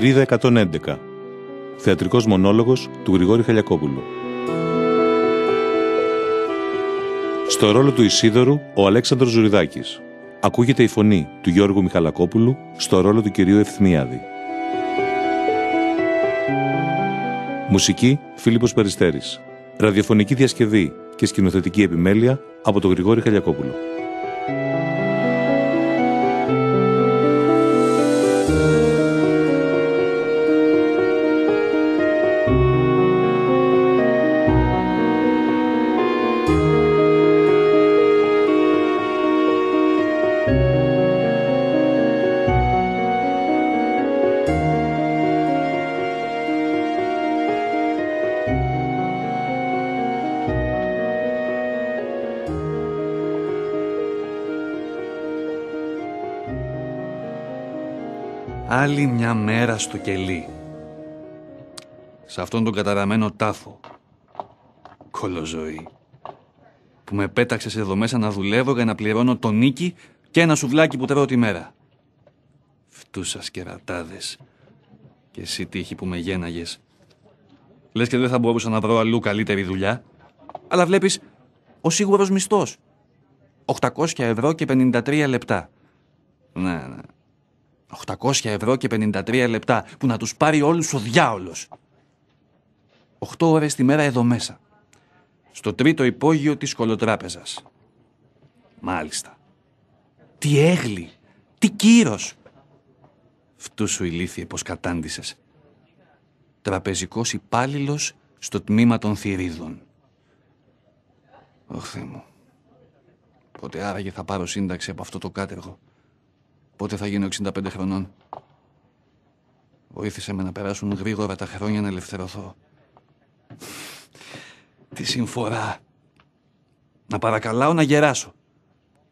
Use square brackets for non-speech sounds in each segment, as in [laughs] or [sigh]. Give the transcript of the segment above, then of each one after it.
Θηρίδα 111 Θεατρικός μονόλογος του Γρηγόρη Χαλιακόπουλου Στο ρόλο του Ισίδωρου ο Αλέξανδρος Ζουριδάκης Ακούγεται η φωνή του Γιώργου Μιχαλακόπουλου στο ρόλο του κυρίου Ευθυμιάδη Μουσική Φίλιππος Περιστέρης Ραδιοφωνική διασκευή και σκηνοθετική επιμέλεια από τον Γρηγόρη Χαλιακόπουλο. Άλλη μια μέρα στο κελί. Σε αυτόν τον καταραμένο τάφο. Κολοζωή. Που με πέταξε εδώ μέσα να δουλεύω για να πληρώνω τον νίκη και ένα σουβλάκι που τρώω τη μέρα. Φτούσας κερατάδες. Και εσύ τύχη που με γέναγες. Λες και δεν θα μπορούσα να βρω αλλού καλύτερη δουλειά. Αλλά βλέπεις, ο σίγουρος μισθός. 800 ευρώ και 53 λεπτά. Ναι, ναι. 800 ευρώ και 53 λεπτά που να τους πάρει όλους ο διάολος. 8 ώρες τη μέρα εδώ μέσα. Στο τρίτο υπόγειο της κολοτράπεζας. Μάλιστα. Τι έγλι. Τι κύρος. Φτού σου ηλίθιε πως κατάντησες. Τραπεζικός υπάλληλος στο τμήμα των θηρίδων. Ωχ μου. Πότε άραγε θα πάρω σύνταξη από αυτό το κάτεργο. Πότε θα γίνω 65 χρονών. Βοήθησε με να περάσουν γρήγορα τα χρόνια να ελευθερωθώ. Τι συμφορά. Να παρακαλάω να γεράσω.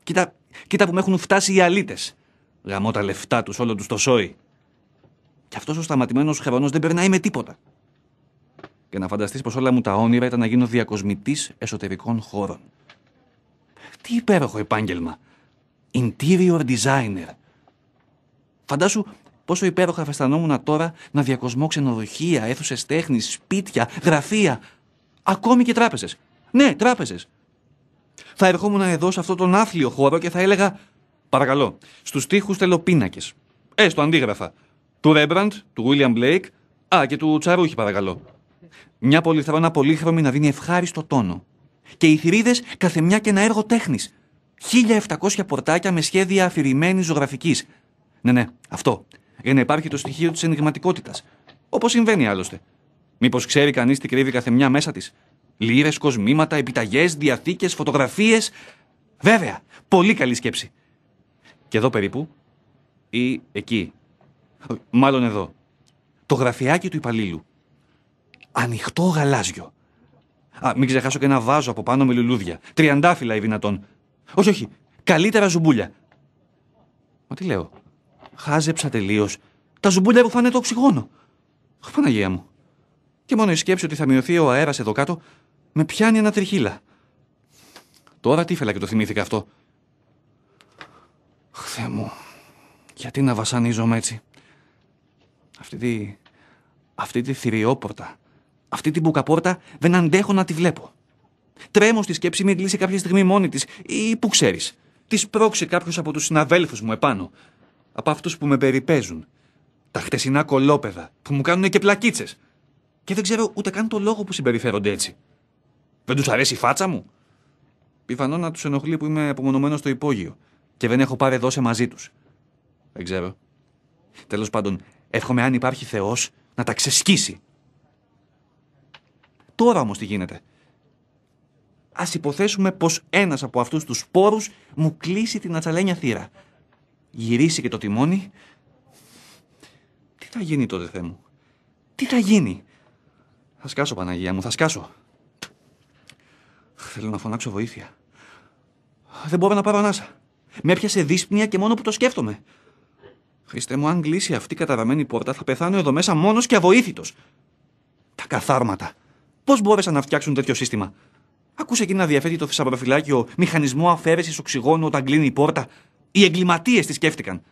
Κοίτα, κοίτα που με έχουν φτάσει οι αλήτες. Γαμώ τα λεφτά τους, όλο τους το σόι. Κι αυτός ο σταματημένος χρονός δεν περνάει με τίποτα. Και να φανταστείς πως όλα μου τα όνειρα ήταν να γίνω διακοσμητής εσωτερικών χώρων. Τι υπέροχο επάγγελμα. Interior designer. Φαντάσου πόσο υπέροχα θα αισθανόμουν τώρα να διακοσμώ ξενοδοχεία, αίθουσες τέχνης, σπίτια, γραφεία. Ακόμη και τράπεζες. Ναι, τράπεζες. Θα ερχόμουν εδώ σε αυτόν τον άθλιο χώρο και θα έλεγα Παρακαλώ, στους τοίχους θέλω πίνακες. Έστω ε, αντίγραφα. Του Ρέμπραντ, του Βίλιαμ Μπλέικ, α και του Τσαρούχη, παρακαλώ. Μια πολυθρόνα πολύχρωμη να δίνει ευχάριστο τόνο. Και οι θηρίδες καθεμιά και ένα έργο τέχνης. 1700 πορτάκια με σχέδια αφηρημένης ζωγραφικής. Ναι, ναι, αυτό. Για να υπάρχει το στοιχείο της ενηγματικότητας. Όπως συμβαίνει άλλωστε. Μήπως ξέρει κανείς τι κρύβει κάθε μια μέσα της. Λύρε, κοσμήματα, επιταγές, διαθήκες, φωτογραφίες. Βέβαια, πολύ καλή σκέψη. Και εδώ περίπου, ή εκεί, μάλλον εδώ, το γραφιάκι του υπαλλήλου. Ανοιχτό γαλάζιο. Α, μην ξεχάσω και ένα βάζο από πάνω με λουλούδια. Τριαντάφυλλα ή δυνατόν. Όχι, όχι. Καλύτερα ζουμπούλια. Μα τι λέω. Χάζεψα τελείως. Τα ζουμπούλια φάνε το οξυγόνο. Παναγία μου. Και μόνο η σκέψη ότι θα μειωθεί ο αέρας εδώ κάτω με πιάνει ένα τριχύλα. Τώρα τι ήθελα και το θυμήθηκα αυτό. Χθε μου, γιατί να βασανίζομαι έτσι. Αυτή τη, αυτή τη θηριόπορτα, αυτή την μπουκαπόρτα δεν αντέχω να τη βλέπω. Τρέμω στη σκέψη μην κλείσει κάποια στιγμή μόνη της ή που ξέρεις, Της πρόξει κάποιος από τους συναδέλφους μου επάνω από αυτούς που με περιπέζουν. Τα χτεσινά κολόπεδα που μου κάνουν και πλακίτσες. Και δεν ξέρω ούτε καν το λόγο που συμπεριφέρονται έτσι. Δεν τους αρέσει η φάτσα μου. Πιθανόν να τους ενοχλεί που είμαι απομονωμένος στο υπόγειο και δεν έχω πάρει δόση μαζί τους. Δεν ξέρω. Τέλος πάντων, εύχομαι αν υπάρχει Θεός να τα ξεσκίσει. Τώρα όμως τι γίνεται. Ας υποθέσουμε πως ένας από αυτούς τους σπόρους μου κλείσει την ατσαλένια θύρα γυρίσει και το τιμόνι, τι θα γίνει τότε, Θεέ μου. Τι θα γίνει. Θα σκάσω, Παναγία μου, θα σκάσω. Θέλω να φωνάξω βοήθεια. Δεν μπορώ να πάρω ανάσα. Με έπιασε δύσπνοια και μόνο που το σκέφτομαι. Χριστέ μου, αν κλείσει αυτή η καταραμένη πόρτα, θα πεθάνω εδώ μέσα μόνος και αβοήθητος. Τα καθάρματα. Πώς μπόρεσαν να φτιάξουν τέτοιο σύστημα. Ακούσε εκείνη να διαθέτει το θησαυροφυλάκιο μηχανισμό αφαίρεσης οξυγόνου όταν κλείνει η πόρτα. Οι εγκληματίες τη σκέφτηκαν.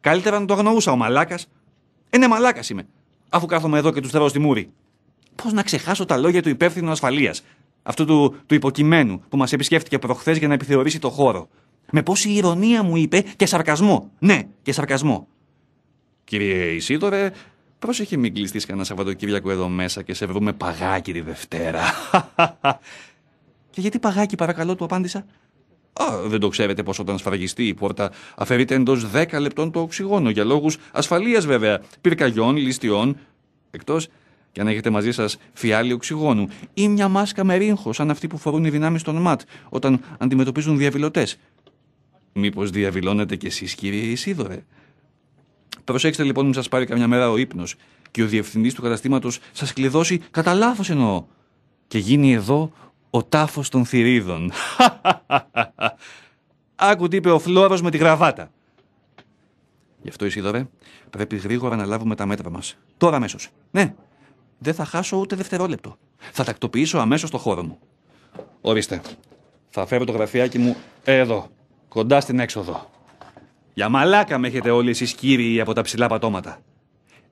Καλύτερα να το αγνοούσα ο μαλάκας. Ε, ναι, μαλάκας είμαι. Αφού κάθομαι εδώ και τους θεωρώ στη μούρη. Πώς να ξεχάσω τα λόγια του υπεύθυνου ασφαλείας, αυτού του, του υποκειμένου που μας επισκέφτηκε προχθές για να επιθεωρήσει το χώρο. Με πόση ηρωνία μου είπε και σαρκασμό. Ναι, και σαρκασμό. Κύριε Ισίδωρε, πρόσεχε μην κλειστείς κανένα Σαββατοκύριακο εδώ μέσα και σε βρούμε παγάκι τη Δευτέρα. [laughs] και γιατί παγάκι, παρακαλώ, του απάντησα. Α, δεν το ξέρετε πως όταν σφραγιστεί η πόρτα αφαιρείται εντός 10 λεπτών το οξυγόνο για λόγους ασφαλείας βέβαια, πυρκαγιών, ληστιών. Εκτός και αν έχετε μαζί σας φιάλι οξυγόνου ή μια μάσκα με ρίγχο, σαν αυτή που φορούν οι δυνάμεις των ΜΑΤ όταν αντιμετωπίζουν διαβηλωτές. Μήπως διαβηλώνετε κι εσείς, κύριε Ισίδωρε. Προσέξτε λοιπόν, μην σας πάρει καμιά μέρα ο ύπνος και ο διευθυντής του καταστήματος σας κλειδώσει κατά λάθος εννοώ και γίνει εδώ ο τάφος των θηρίδων. [laughs] Άκου τι είπε ο φλόρος με τη γραβάτα. Γι' αυτό, Ισίδωρε, πρέπει γρήγορα να λάβουμε τα μέτρα μας. Τώρα αμέσως. Ναι, δεν θα χάσω ούτε δευτερόλεπτο. Θα τακτοποιήσω αμέσως το χώρο μου. Ορίστε, θα φέρω το γραφιάκι μου εδώ, κοντά στην έξοδο. Για μαλάκα με έχετε όλοι εσείς κύριοι από τα ψηλά πατώματα.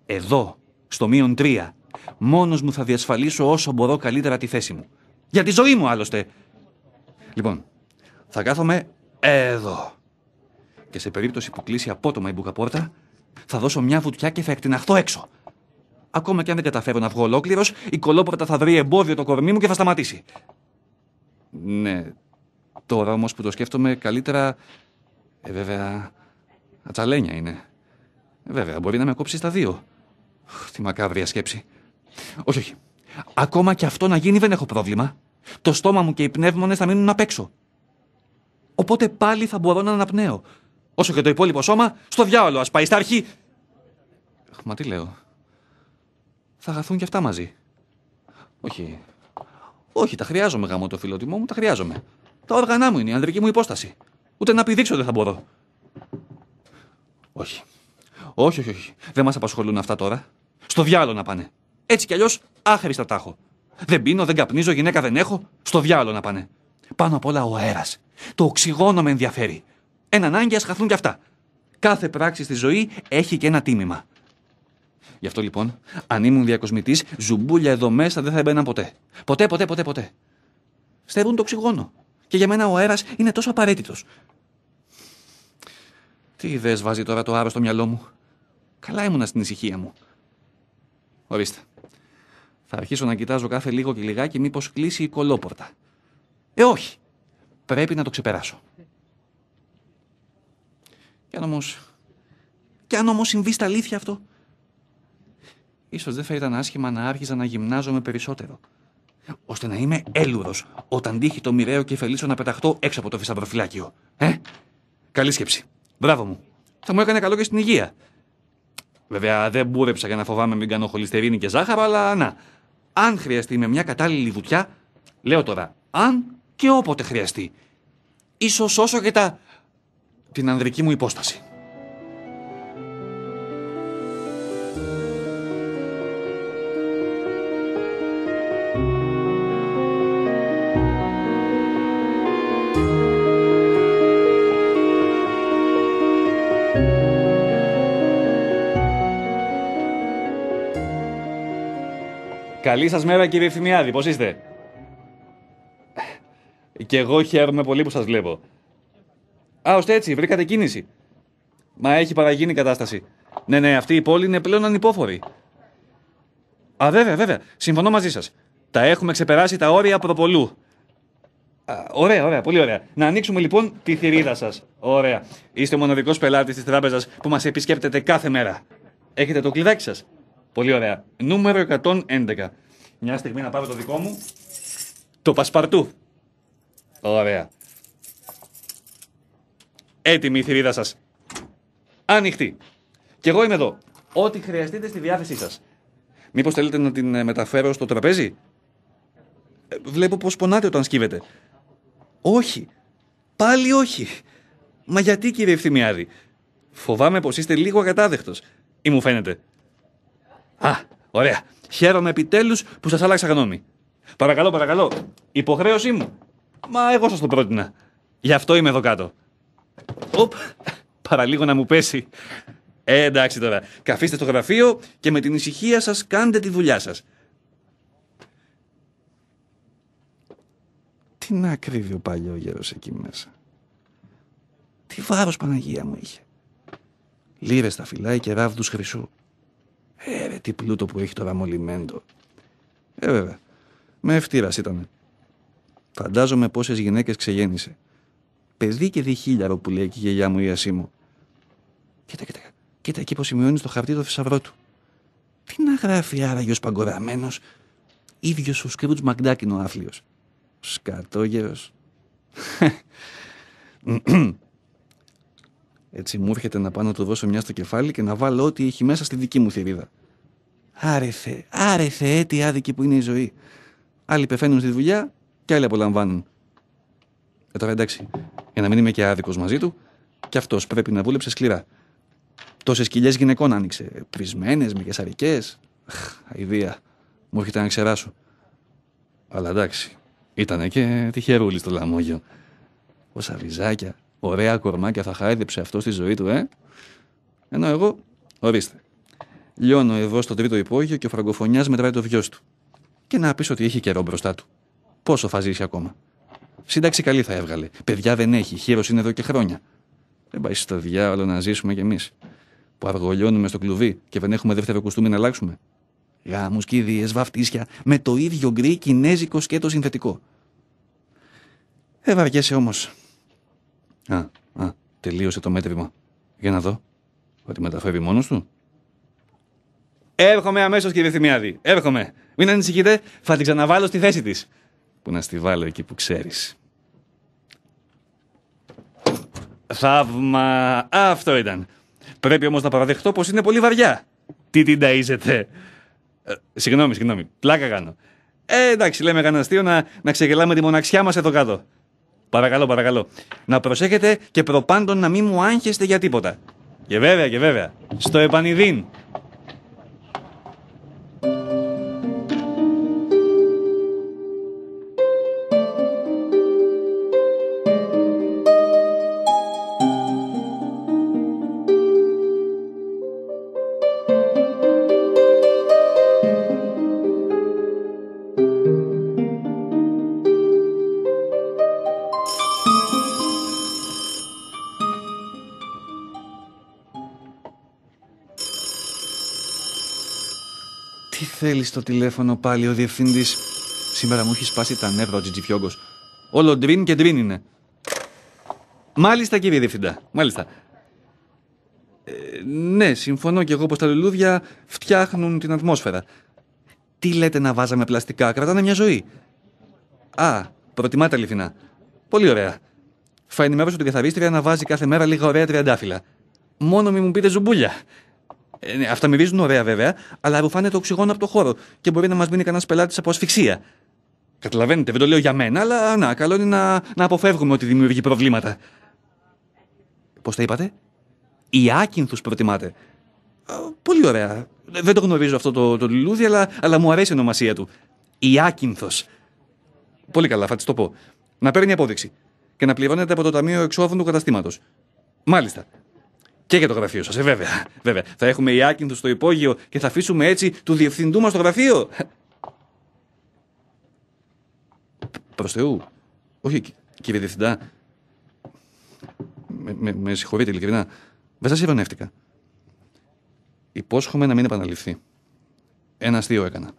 Εδώ, στο μείον τρία, μόνος μου θα διασφαλίσω όσο μπορώ καλύτερα τη θέση μου. Για τη ζωή μου άλλωστε. Λοιπόν, θα κάθομαι εδώ. Και σε περίπτωση που κλείσει απότομα η μπουκαπόρτα, θα δώσω μια βουτιά και θα εκτιναχθώ έξω. Ακόμα και αν δεν καταφέρω να βγω ολόκληρος, η κολόπορτα θα βρει εμπόδιο το κορμί μου και θα σταματήσει. Ναι. Τώρα όμως που το σκέφτομαι, καλύτερα. Ε, βέβαια. Ατσαλένια είναι. Ε, βέβαια, μπορεί να με κόψει στα δύο. Τι μακάβρια σκέψη. Όχι, όχι. Ακόμα και αυτό να γίνει δεν έχω πρόβλημα. Το στόμα μου και οι πνεύμονες θα μείνουν απ' έξω. Οπότε πάλι θα μπορώ να αναπνέω. Όσο και το υπόλοιπο σώμα, στο διάολο, ας πάει στα αρχή. Μα τι λέω. Θα χαθούν και αυτά μαζί. Όχι. Όχι, τα χρειάζομαι γάμο το φιλοτιμό μου, τα χρειάζομαι. Τα όργανά μου είναι η ανδρική μου υπόσταση. Ούτε να πηδήξω δεν θα μπορώ. Όχι. Όχι, όχι, όχι. Δεν μας απασχολούν αυτά τώρα. Στο διάλογο να πάνε. Έτσι κι αλλιώς άχρηστα τα έχω. Δεν πίνω, δεν καπνίζω, γυναίκα δεν έχω. Στο διάλογο να πάνε. Πάνω απ' όλα ο αέρας. Το οξυγόνο με ενδιαφέρει. Έναν ας χαθούν κι αυτά. Κάθε πράξη στη ζωή έχει και ένα τίμημα. Γι' αυτό λοιπόν, αν ήμουν διακοσμητής, ζουμπούλια εδώ μέσα δεν θα έμπαιναν ποτέ. Ποτέ, ποτέ, ποτέ, ποτέ. Στερούν το οξυγόνο. Και για μένα ο αέρας είναι τόσο απαραίτητος. Τι ιδέες βάζει τώρα το άρρωστο μυαλό μου. Καλά ήμουνα στην ησυχία μου. Ορίστε. Θα αρχίσω να κοιτάζω κάθε λίγο και λιγάκι μήπως κλείσει η κολόπορτα. Ε, όχι. Πρέπει να το ξεπεράσω. Κι αν όμως. Κι αν όμως συμβεί στα αλήθεια αυτό. Ίσως δεν θα ήταν άσχημα να άρχιζα να γυμνάζομαι περισσότερο. Ώστε να είμαι έλουρος όταν τύχει το μοιραίο θελήσω να πεταχτώ έξω από το φυσταυροφυλάκιο. Ε! Καλή σκέψη. Μπράβο μου. Θα μου έκανε καλό και στην υγεία. Βέβαια δεν μπούρεψα για να φοβάμαι μην κάνω χολυστερίνη και ζάχαρο, αλλά να αν χρειαστεί με μια κατάλληλη βουτιά, λέω τώρα, αν και όποτε χρειαστεί. Ίσως όσο και τα... την ανδρική μου υπόσταση. Καλή σας μέρα κύριε Φημιάδη, πώς είστε. Κι εγώ χαίρομαι πολύ που σας βλέπω. Α, έτσι, βρήκατε κίνηση. Μα έχει παραγίνει η κατάσταση. Ναι, ναι, αυτή η πόλη είναι πλέον ανυπόφορη. Α, βέβαια, βέβαια. Συμφωνώ μαζί σας. Τα έχουμε ξεπεράσει τα όρια προπολού. Α, ωραία, ωραία, πολύ ωραία. Να ανοίξουμε λοιπόν τη θηρίδα σας. Ωραία. Είστε ο μοναδικός πελάτης της τράπεζας που μας επισκέπτεται κάθε μέρα. Έχετε το κλειδάκι σας. Πολύ ωραία. Νούμερο 111. Μια στιγμή να πάρω το δικό μου. Το πασπαρτού. Ωραία. Έτοιμη η θηρίδα σας. Άνοιχτη. Και εγώ είμαι εδώ. Ό,τι χρειαστείτε στη διάθεσή σας. Μήπως θέλετε να την ε, μεταφέρω στο τραπέζι. Ε, βλέπω πως πονάτε όταν σκύβετε. Όχι. Πάλι όχι. Μα γιατί κύριε Ευθυμιάδη. Φοβάμαι πως είστε λίγο ακατάδεκτος. Ή μου φαίνεται. Α, ωραία. Χαίρομαι επιτέλους που σας άλλαξα γνώμη. Παρακαλώ, παρακαλώ. Υποχρέωσή μου. Μα εγώ σας το πρότεινα. Γι' αυτό είμαι εδώ κάτω. Οπ, παραλίγο να μου πέσει. Ε, εντάξει τώρα. Καθίστε στο γραφείο και με την ησυχία σας κάντε τη δουλειά σας. Τι να κρύβει ο γέρο εκεί μέσα. Τι βάρος Παναγία μου είχε. Λύρες τα φυλάει και ράβδους χρυσού. Ε, ρε, τι πλούτο που έχει το μολυμέντο!» Ε, βέβαια. Με ευτήρας ήταν. Φαντάζομαι πόσες γυναίκες ξεγέννησε. Παιδί και διχίλιαρο που λέει και η γιαγιά μου η ασή Κοίτα, κοίτα, κοίτα εκεί που σημειώνει στο χαρτί το θησαυρό του. Τι να γράφει άραγε ο παγκοραμένος, ίδιος ο Σκρούτ Μακδάκινο ο άθλιος. Σκατόγερος. [laughs] Έτσι μου έρχεται να πάω να του δώσω μια στο κεφάλι και να βάλω ό,τι έχει μέσα στη δική μου θηρίδα. Άρεθε, άρεθε, τι άδικη που είναι η ζωή. Άλλοι πεθαίνουν στη δουλειά και άλλοι απολαμβάνουν. Ε, τώρα εντάξει, για να μην είμαι και άδικος μαζί του, και αυτός πρέπει να δούλεψε σκληρά. Τόσες κοιλιές γυναικών άνοιξε. Πρισμένε, κεσαρικέ. Αιδία, μου έρχεται να ξεράσω. Αλλά εντάξει, ήταν και τυχερούλη στο λαμόγιο. Πόσα βυζάκια, Ωραία κορμάκια, θα χάιδεψε αυτό στη ζωή του, ε. Ενώ εγώ, ορίστε. Λιώνω εδώ στο τρίτο υπόγειο και ο φραγκοφωνιάς μετράει το βιός του. Και να πεις ότι έχει καιρό μπροστά του. Πόσο θα ζήσει ακόμα. Σύνταξη καλή θα έβγαλε. Παιδιά δεν έχει, χείρος είναι εδώ και χρόνια. Δεν πάει στο διάολο να ζήσουμε κι εμείς. Που αργολιώνουμε στο κλουβί και δεν έχουμε δεύτερο κουστούμι να αλλάξουμε. Γάμους, κηδείες, βαφτίσια, με το ίδιο γκρι κινέζικο σκέτο συνθετικό. Ε, βαριέσαι όμως. Α, α, τελείωσε το μέτρημα. Για να δω. Ότι μεταφέρει μόνος του. Έρχομαι αμέσως, κύριε Θημιάδη. Έρχομαι. Μην ανησυχείτε, θα την ξαναβάλω στη θέση της. Που να στη βάλω εκεί που ξέρεις. Θαύμα. Αυτό ήταν. Πρέπει όμως να παραδεχτώ πως είναι πολύ βαριά. Τι την ταΐζετε. Ε, συγγνώμη, συγγνώμη. Πλάκα κάνω. Ε, εντάξει, λέμε κανένα να, να ξεγελάμε τη μοναξιά μας εδώ κάτω. Παρακαλώ, παρακαλώ. Να προσέχετε και προπάντων να μην μου άγχεστε για τίποτα. Και βέβαια, και βέβαια. Στο επανειδήν. θέλεις στο τηλέφωνο πάλι ο διευθυντής. Σήμερα μου έχεις σπάσει τα νεύρα ο Τζιτζιφιόγκος. Όλο ντριν και ντριν είναι. Μάλιστα, κύριε Διευθυντά. Μάλιστα. Ε, ναι, συμφωνώ κι εγώ πως τα λουλούδια φτιάχνουν την ατμόσφαιρα. Τι λέτε να βάζαμε πλαστικά, κρατάνε μια ζωή. Α, προτιμάτε αληθινά. Πολύ ωραία. Θα ενημερώσω την καθαρίστρια να βάζει κάθε μέρα λίγα ωραία τριαντάφυλλα. Μόνο μη μου πείτε ζουμπούλια. Ε, ναι, αυτά μυρίζουν ωραία βέβαια, αλλά ρουφάνε το οξυγόνο από το χώρο και μπορεί να μας μείνει κανένας πελάτης από ασφυξία. Καταλαβαίνετε, δεν το λέω για μένα, αλλά να, καλό είναι να, να αποφεύγουμε ότι δημιουργεί προβλήματα. Πώς τα είπατε, Οι άκυνθους προτιμάτε. πολύ ωραία. Δεν το γνωρίζω αυτό το, το λουλούδι, αλλά, αλλά μου αρέσει η ονομασία του. Η άκυνθος. Πολύ καλά, θα της το πω. Να παίρνει απόδειξη. Και να πληρώνεται από το Ταμείο Εξόδων του Καταστήματος. Μάλιστα και για το γραφείο σας. Ε, βέβαια, βέβαια. Θα έχουμε άκυνθο στο υπόγειο και θα αφήσουμε έτσι του διευθυντού μας το γραφείο. Προ Θεού. Όχι, κύριε Διευθυντά. Με, με, με συγχωρείτε, ειλικρινά. Δεν σας ειρωνεύτηκα. Υπόσχομαι να μην επαναληφθεί. Ένα αστείο έκανα.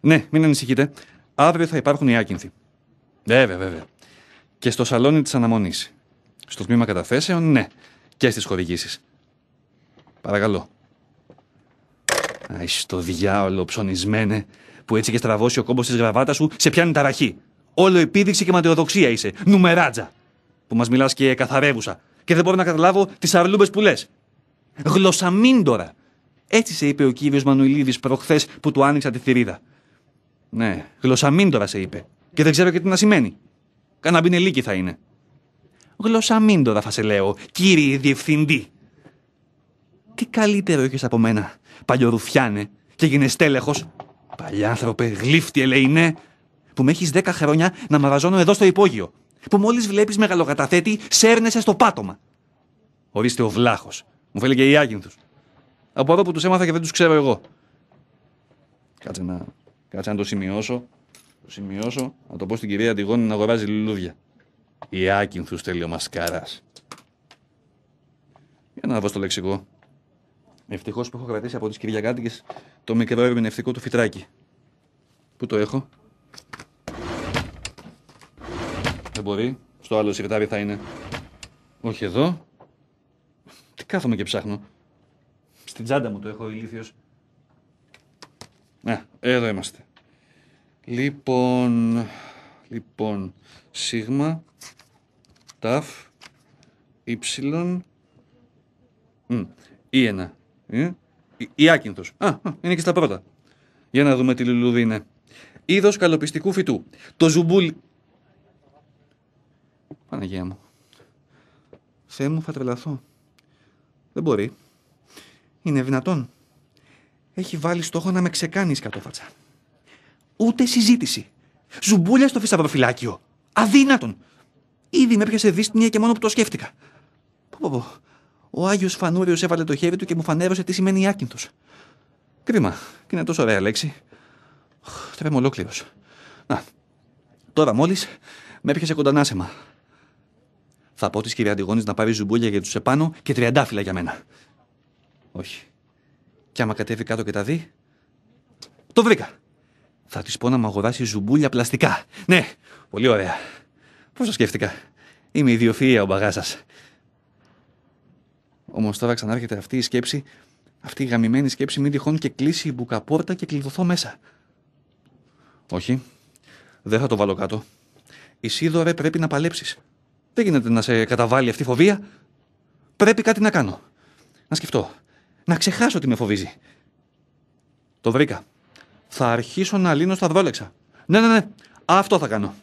Ναι, μην ανησυχείτε. Αύριο θα υπάρχουν οι άκυνθοι. Βέβαια, βέβαια. Και στο σαλόνι της αναμονής. Στο τμήμα καταθέσεων, ναι. Και στις χορηγήσεις. Παρακαλώ. Αϊ, στο διάολο ψωνισμένε, που έτσι και στραβώσει ο κόμπος της γραβάτας σου, σε πιάνει ταραχή. Όλο επίδειξη και ματαιοδοξία είσαι. Νουμεράτζα. Που μας μιλάς και καθαρεύουσα. Και δεν μπορώ να καταλάβω τις αρλούμπες που λες. Γλωσσαμίντορα. Έτσι σε είπε ο κύριος Μανουιλίδη προχθές που του άνοιξα τη θηρίδα. Ναι, γλωσσαμίντορα σε είπε. Και δεν ξέρω και τι να σημαίνει. Καναμπινελίκη θα είναι. Γλωσσαμίντοδα θα σε λέω, κύριε διευθυντή. Τι καλύτερο είχε από μένα, παλιορουφιάνε, και γίνε τέλεχο. Παλιάνθρωπε, γλύφτη ελεηνέ, που με έχεις δέκα χρόνια να μαραζώνω εδώ στο υπόγειο, που μόλις βλέπεις μεγαλοκαταθέτη, σέρνεσαι στο πάτωμα. Ορίστε ο βλάχος. μου φέλε και οι άγυνθου. Από εδώ που τους έμαθα και δεν τους ξέρω εγώ. Κάτσε να, κάτσε να το σημειώσω. Το σημειώσω, να το πω στην κυρία Τιγόνη να αγοράζει λουλούδια. Η άκυνθους Μασκάρας. Για να δω στο λεξικό. Ευτυχώς που έχω κρατήσει από τις Κυριακάτικες το μικρό ερμηνευτικό του φυτράκι. Πού το έχω. Δεν μπορεί. Στο άλλο σιρτάρι θα είναι. Όχι εδώ. Τι κάθομαι και ψάχνω. Στην τσάντα μου το έχω ηλίθιος. Να, εδώ είμαστε. Λοιπόν, λοιπόν, σίγμα, ταφ, ύψιλον, ή ένα. Ε, ή άκυνθος. Α, είναι και στα πρώτα. Για να δούμε τι λουλούδι είναι. Είδος καλοπιστικού φυτού. Το ζουμπούλι... Παναγία μου. Θεέ μου θα τρελαθώ. Δεν μπορεί. Είναι δυνατόν. Έχει βάλει στόχο να με ξεκάνεις κατόφατσα. Ούτε συζήτηση. Ζουμπούλια στο φυσαπροφυλάκιο. Αδύνατον. Ήδη με έπιασε δύστηνια και μόνο που το σκέφτηκα. Πω, πω, πω. Ο Άγιος Φανούριο έβαλε το χέρι του και μου φανέρωσε τι σημαίνει άκυντος. Κρίμα, και είναι τόσο ωραία λέξη. Τρέμε ολόκληρος. Να, τώρα μόλις με έπιασε κοντανάσεμα. Θα πω της κυρία Αντιγόνης να πάρει ζουμπούλια για τους επάνω και τριαντάφυλλα για μένα. Όχι. Κι άμα κατέβει κάτω και τα δει. Το βρήκα. Θα της πω να μου αγοράσει ζουμπούλια πλαστικά. Ναι, πολύ ωραία. Πώς το σκέφτηκα. Είμαι ιδιοφυα ο σας. Όμως τώρα ξανάρχεται αυτή η σκέψη, αυτή η γαμημένη σκέψη, μην τυχόν και κλείσει η μπουκαπόρτα και κλειδωθώ μέσα. Όχι, δεν θα το βάλω κάτω. Η Σίδωρε πρέπει να παλέψεις. Δεν γίνεται να σε καταβάλει αυτή η φοβία. Πρέπει κάτι να κάνω. Να σκεφτώ. Να ξεχάσω τι με φοβίζει. Το βρήκα θα αρχίσω να λύνω στα δρόλεξα. Ναι, ναι, ναι, αυτό θα κάνω.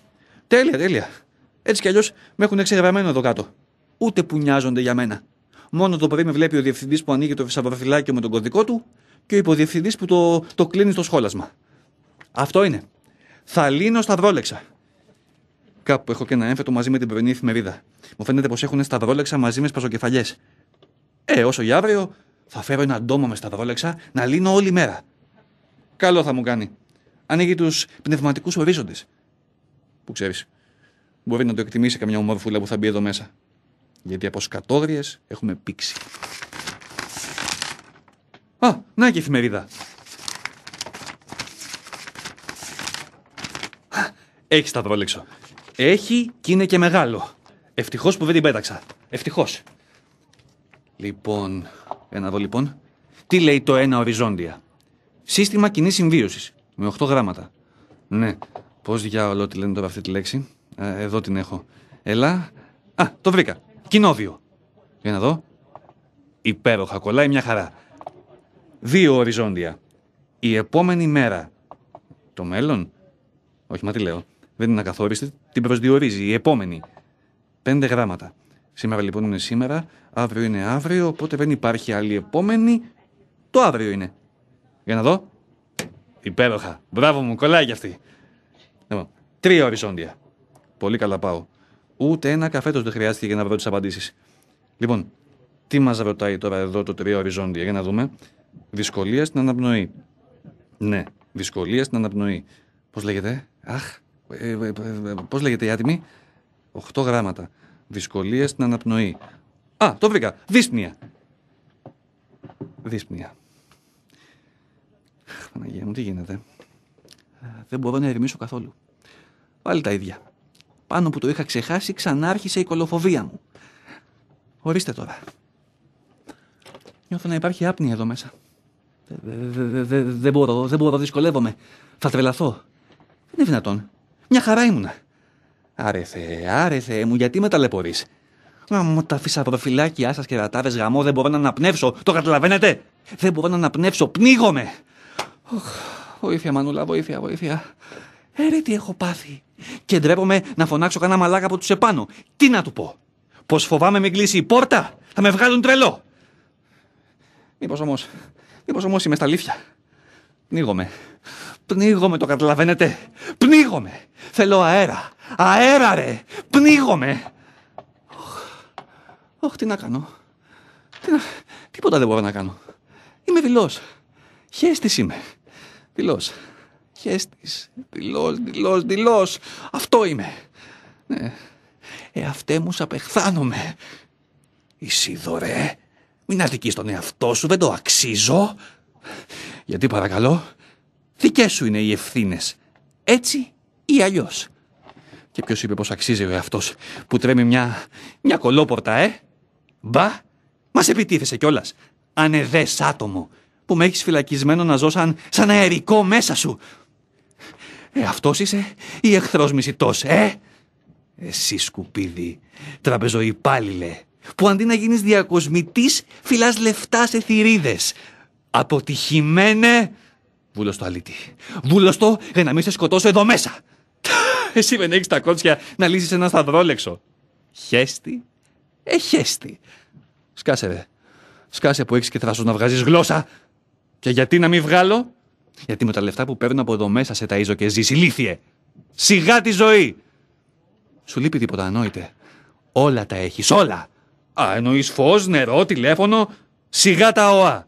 Τέλεια, τέλεια. Έτσι κι αλλιώς με έχουν εξεγραμμένο εδώ κάτω. Ούτε που νοιάζονται για μένα. Μόνο το πρωί με βλέπει ο διευθυντής που ανοίγει το φυσαπαφυλάκιο με τον κωδικό του και ο υποδιευθυντής που το, το κλείνει στο σχόλασμα. Αυτό είναι. Θα λύνω στα δρόλεξα. Κάπου έχω και ένα έμφετο μαζί με την πρωινή εφημερίδα. Μου φαίνεται πως έχουν σταυρόλεξα μαζί με σπασοκεφαλιές. Ε, όσο για αύριο θα φέρω ένα ντόμο μες σταυρόλεξα να λύνω όλη μέρα. Καλό θα μου κάνει. Ανοίγει τους πνευματικούς ορίζοντες. Που ξέρεις. Μπορεί να το εκτιμήσει καμιά ομορφούλα που θα μπει εδώ μέσα. Γιατί από σκατόδριες έχουμε πήξει. Α, να και η εφημερίδα. Έχει σταυρόλεξο. Έχει και είναι και μεγάλο. Ευτυχώς που δεν την πέταξα. Ευτυχώς. Λοιπόν, ένα δω λοιπόν. Τι λέει το ένα οριζόντια. Σύστημα κοινής συμβίωσης. Με 8 γράμματα. Ναι. Πώς διάολο τη λένε τώρα αυτή τη λέξη. Ε, εδώ την έχω. Ελά. Α, το βρήκα. Κοινόβιο. Για να δω. Υπέροχα. Κολλάει μια χαρά. Δύο οριζόντια. Η επόμενη μέρα. Το μέλλον. Όχι, μα τι λέω. Δεν είναι ακαθόριστη. Την προσδιορίζει. Η επόμενη. Πέντε γράμματα. Σήμερα λοιπόν είναι σήμερα. Αύριο είναι αύριο. Οπότε δεν υπάρχει άλλη επόμενη. Το αύριο είναι. Για να δω. Υπέροχα. Μπράβο μου, κολλάει κι αυτή. Λοιπόν, τρία οριζόντια. Πολύ καλά πάω. Ούτε ένα καφέτο δεν χρειάστηκε για να βρω τις απαντήσεις. Λοιπόν, τι μας ρωτάει τώρα εδώ το τρία οριζόντια, για να δούμε. Δυσκολία στην αναπνοή. Ναι, δυσκολία στην αναπνοή. Πώς λέγεται, Αχ, ε, ε, ε, πώς λέγεται η άτιμη. 8 γράμματα. Δυσκολία στην αναπνοή. Α, το βρήκα. Δύσπνοια. Δύσπνοια. Παναγία μου, τι γίνεται. Ε, δεν μπορώ να ερεμήσω καθόλου. Πάλι τα ίδια. Πάνω που το είχα ξεχάσει, ξανάρχισε η κολοφοβία μου. Ορίστε τώρα. Νιώθω να υπάρχει άπνοια εδώ μέσα. Δεν δε, δε μπορώ, δεν μπορώ, δυσκολεύομαι. Θα τρελαθώ. Δεν είναι δυνατόν. Μια χαρά ήμουνα. Άρε Θεέ, μου, γιατί με ταλαιπωρείς. Μα μου τα φυσαπροφυλάκια σας και ρατάβες γαμό δεν μπορώ να αναπνεύσω, το καταλαβαίνετε. Δεν μπορώ να αναπνεύσω, πνίγομαι. Βοήθεια, Μανούλα, βοήθεια, βοήθεια. Έρε ε, τι έχω πάθει. Και ντρέπομαι να φωνάξω κανένα μαλάκα από τους επάνω. Τι να του πω. Πως φοβάμαι με κλείσει η πόρτα, θα με βγάλουν τρελό. Μήπως όμως. Μήπως όμως είμαι στα αλήθεια. Πνίγομαι. Πνίγομαι, το καταλαβαίνετε. Πνίγομαι. Θέλω αέρα. Αέρα, ρε. Πνίγομαι. Οχ, τι να κάνω. Τι Τίποτα δεν μπορώ να κάνω. Είμαι δηλό. Χέστης είμαι. Δηλώ. Χέστης. Δηλώ, δηλώ, δηλώ. Αυτό είμαι. Ναι. εαυτέ μου απεχθάνομαι. Ισίδωρε, μην αδικείς τον εαυτό σου, δεν το αξίζω. Γιατί παρακαλώ, δικές σου είναι οι ευθύνες. Έτσι ή αλλιώς. Και ποιος είπε πως αξίζει ο εαυτός που τρέμει μια, μια κολόπορτα, ε. Μπα, μας επιτίθεσε κιόλας. Ανεδές άτομο που με έχεις φυλακισμένο να ζω σαν, σαν αερικό μέσα σου. Ε, αυτός είσαι ή εχθρός μισητός, ε! Εσύ σκουπίδι, τραπεζοϊπάλληλε, που αντί να γίνεις διακοσμητής, φυλάς λεφτά σε θηρίδες. Αποτυχημένε... Βούλος το αλήτη. Βούλος το για ε, να μην σε σκοτώσω εδώ μέσα. [laughs] Εσύ δεν έχεις τα κότσια να λύσεις ένα σταυρόλεξο. Χέστη. Ε, χέστη. Σκάσε ρε. Σκάσε που έχεις και θράσος να βγάζεις γλώσσα. Και γιατί να μην βγάλω, γιατί με τα λεφτά που παίρνω από εδώ μέσα σε ταΐζω και ζεις ηλίθιε. Σιγά τη ζωή. Σου λείπει τίποτα, ανόητε. Όλα τα έχεις, όλα. Α, εννοείς φως, νερό, τηλέφωνο, σιγά τα ΟΑ.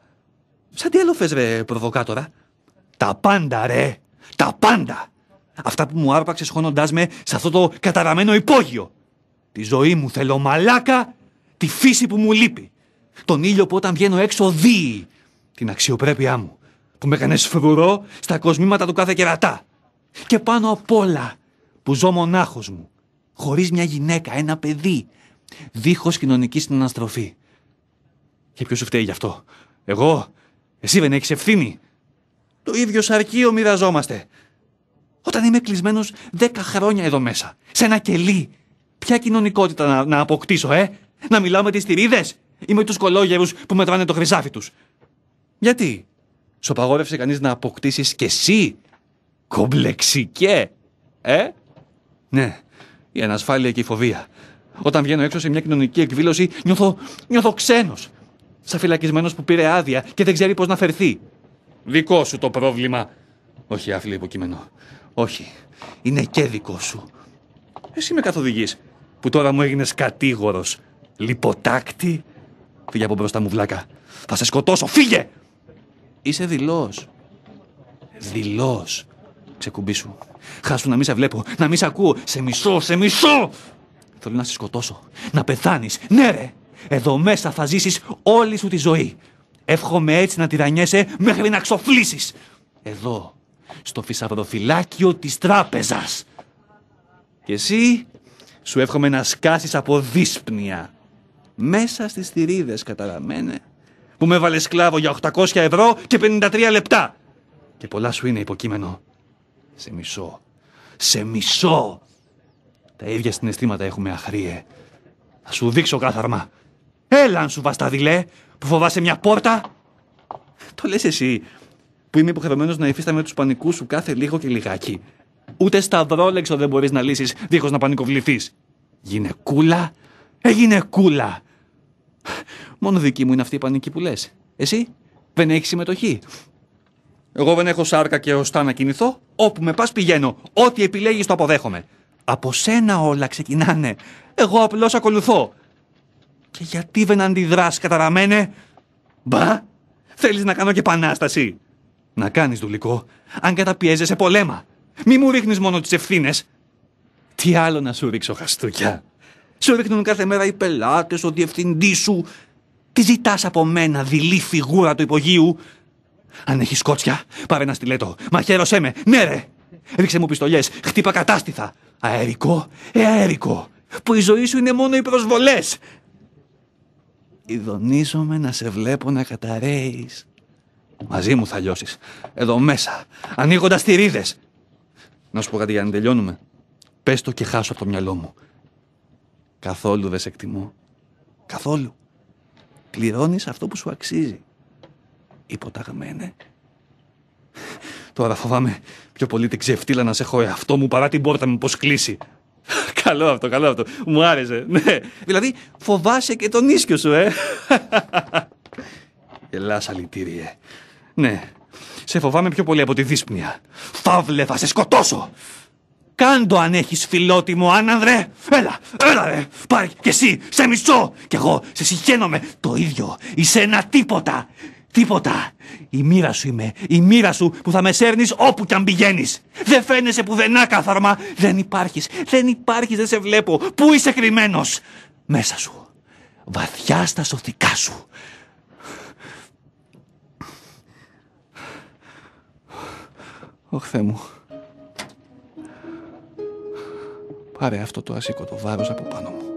Σαν τι έλοφες, ρε, προδοκάτορα Τα πάντα, ρε. Τα πάντα. Αυτά που μου άρπαξες χώνοντάς με σε αυτό το καταραμένο υπόγειο. Τη ζωή μου θέλω μαλάκα, τη φύση που μου λείπει. Τον ήλιο που όταν βγαίνω έξω δίει την αξιοπρέπειά μου που με έκανε σφρουρό στα κοσμήματα του κάθε κερατά. Και πάνω απ' όλα που ζω μονάχος μου, χωρίς μια γυναίκα, ένα παιδί, δίχως κοινωνική συναναστροφή. Και ποιος σου φταίει γι' αυτό. Εγώ, εσύ δεν έχεις ευθύνη. Το ίδιο σαρκείο μοιραζόμαστε. Όταν είμαι κλεισμένος δέκα χρόνια εδώ μέσα, σε ένα κελί, ποια κοινωνικότητα να, να αποκτήσω, ε! Να μιλάω με τις τυρίδε ή με τους κολόγερους που μετράνε το χρυσάφι τους. Γιατί σου απαγόρευσε κανείς να αποκτήσεις και εσύ κομπλεξικέ. Ε? Ναι, η ανασφάλεια και η φοβία. Όταν βγαίνω έξω σε μια κοινωνική εκδήλωση, νιώθω, νιώθω ξένος. Σαν φυλακισμένος που πήρε άδεια και δεν ξέρει πώς να φερθεί. Δικό σου το πρόβλημα. Όχι, άφηλε υποκείμενο. Όχι. Είναι και δικό σου. Εσύ με καθοδηγείς, που τώρα μου έγινες κατήγορος. Λιποτάκτη. Φύγε από μπροστά μου, βλάκα. Θα σε σκοτώσω, φύγε! Είσαι δειλό. Δειλό. σου. Χάσου να μην σε βλέπω, να μην σε ακούω. Σε μισώ, σε μισώ! Θέλω να σε σκοτώσω. Να πεθάνεις. Ναι, ρε! Εδώ μέσα θα ζήσεις όλη σου τη ζωή. Εύχομαι έτσι να τυρανιέσαι μέχρι να ξοφλήσεις. Εδώ, στο φυσαυροφυλάκιο της τράπεζας. Και εσύ, σου εύχομαι να σκάσεις από δύσπνοια. Μέσα στις θηρίδες, καταραμένε που με έβαλες σκλάβο για 800 ευρώ και 53 λεπτά. Και πολλά σου είναι υποκείμενο. Σε μισό. Σε μισό. Τα ίδια συναισθήματα έχουμε αχρίε. Θα σου δείξω κάθαρμα. Έλα αν σου βασταδιλέ που φοβάσαι μια πόρτα. Το λες εσύ που είμαι υποχρεωμένος να με τους πανικούς σου κάθε λίγο και λιγάκι. Ούτε σταυρόλεξο δεν μπορείς να λύσεις δίχως να πανικοβληθείς. Γυναικούλα, Έγινε κούλα! Μόνο δική μου είναι αυτή η πανική που λε. Εσύ δεν έχεις συμμετοχή. Εγώ δεν έχω σάρκα και ωστά να κινηθώ. Όπου με πας πηγαίνω. Ό,τι επιλέγεις το αποδέχομαι. Από σένα όλα ξεκινάνε. Εγώ απλώς ακολουθώ. Και γιατί δεν αντιδράς, καταραμένε. Μπα, θέλεις να κάνω και πανάσταση Να κάνεις δουλικό, αν καταπιέζεσαι πολέμα. Μη μου ρίχνεις μόνο τις ευθύνες. Τι άλλο να σου ρίξω, Χαστούκια. Σε ρίχνουν κάθε μέρα οι πελάτες, ο διευθυντής σου. Τι ζητάς από μένα, δειλή φιγούρα του υπογείου. Αν έχεις κότσια, πάρε ένα στιλέτο. Μαχαίρωσέ με, ναι ρε. Ρίξε μου πιστολιές, χτύπα κατάστηθα. Αερικό, ε αερικό. Που η ζωή σου είναι μόνο οι προσβολές. Ιδονίζομαι να σε βλέπω να καταραίεις. Μαζί μου θα λιώσεις. Εδώ μέσα, ανοίγοντας τυρίδε. Να σου πω κάτι για να τελειώνουμε. Πες το και χάσω από το μυαλό μου. Καθόλου δεν σε εκτιμώ. Καθόλου. Πληρώνεις αυτό που σου αξίζει. Υποταγμένε. Τώρα φοβάμαι πιο πολύ την ξεφτύλα να σε έχω εαυτό μου παρά την πόρτα μου πως κλείσει. καλό αυτό, καλό αυτό. Μου άρεσε. Ναι. Δηλαδή φοβάσαι και τον ίσιο σου, ε. Ελά, αλητήριε. Ναι. Σε φοβάμαι πιο πολύ από τη δύσπνοια. Φαύλε, θα σε σκοτώσω. Κάντο αν έχεις φιλότιμο άνανδρε. Έλα, έλα ρε. Πάρε κι εσύ, σε μισό. Κι εγώ σε συγχαίρομαι Το ίδιο. Είσαι ένα τίποτα. Τίποτα. Η μοίρα σου είμαι. Η μοίρα σου που θα με σέρνεις όπου κι αν πηγαίνεις. Δεν φαίνεσαι πουδενά κάθαρμα. Δεν υπάρχεις. Δεν υπάρχεις. Δεν σε βλέπω. Πού είσαι κρυμμένος. Μέσα σου. Βαθιά στα σωθικά σου. Οχθέ μου. Πάρε αυτό το ασήκωτο βάρος από πάνω μου.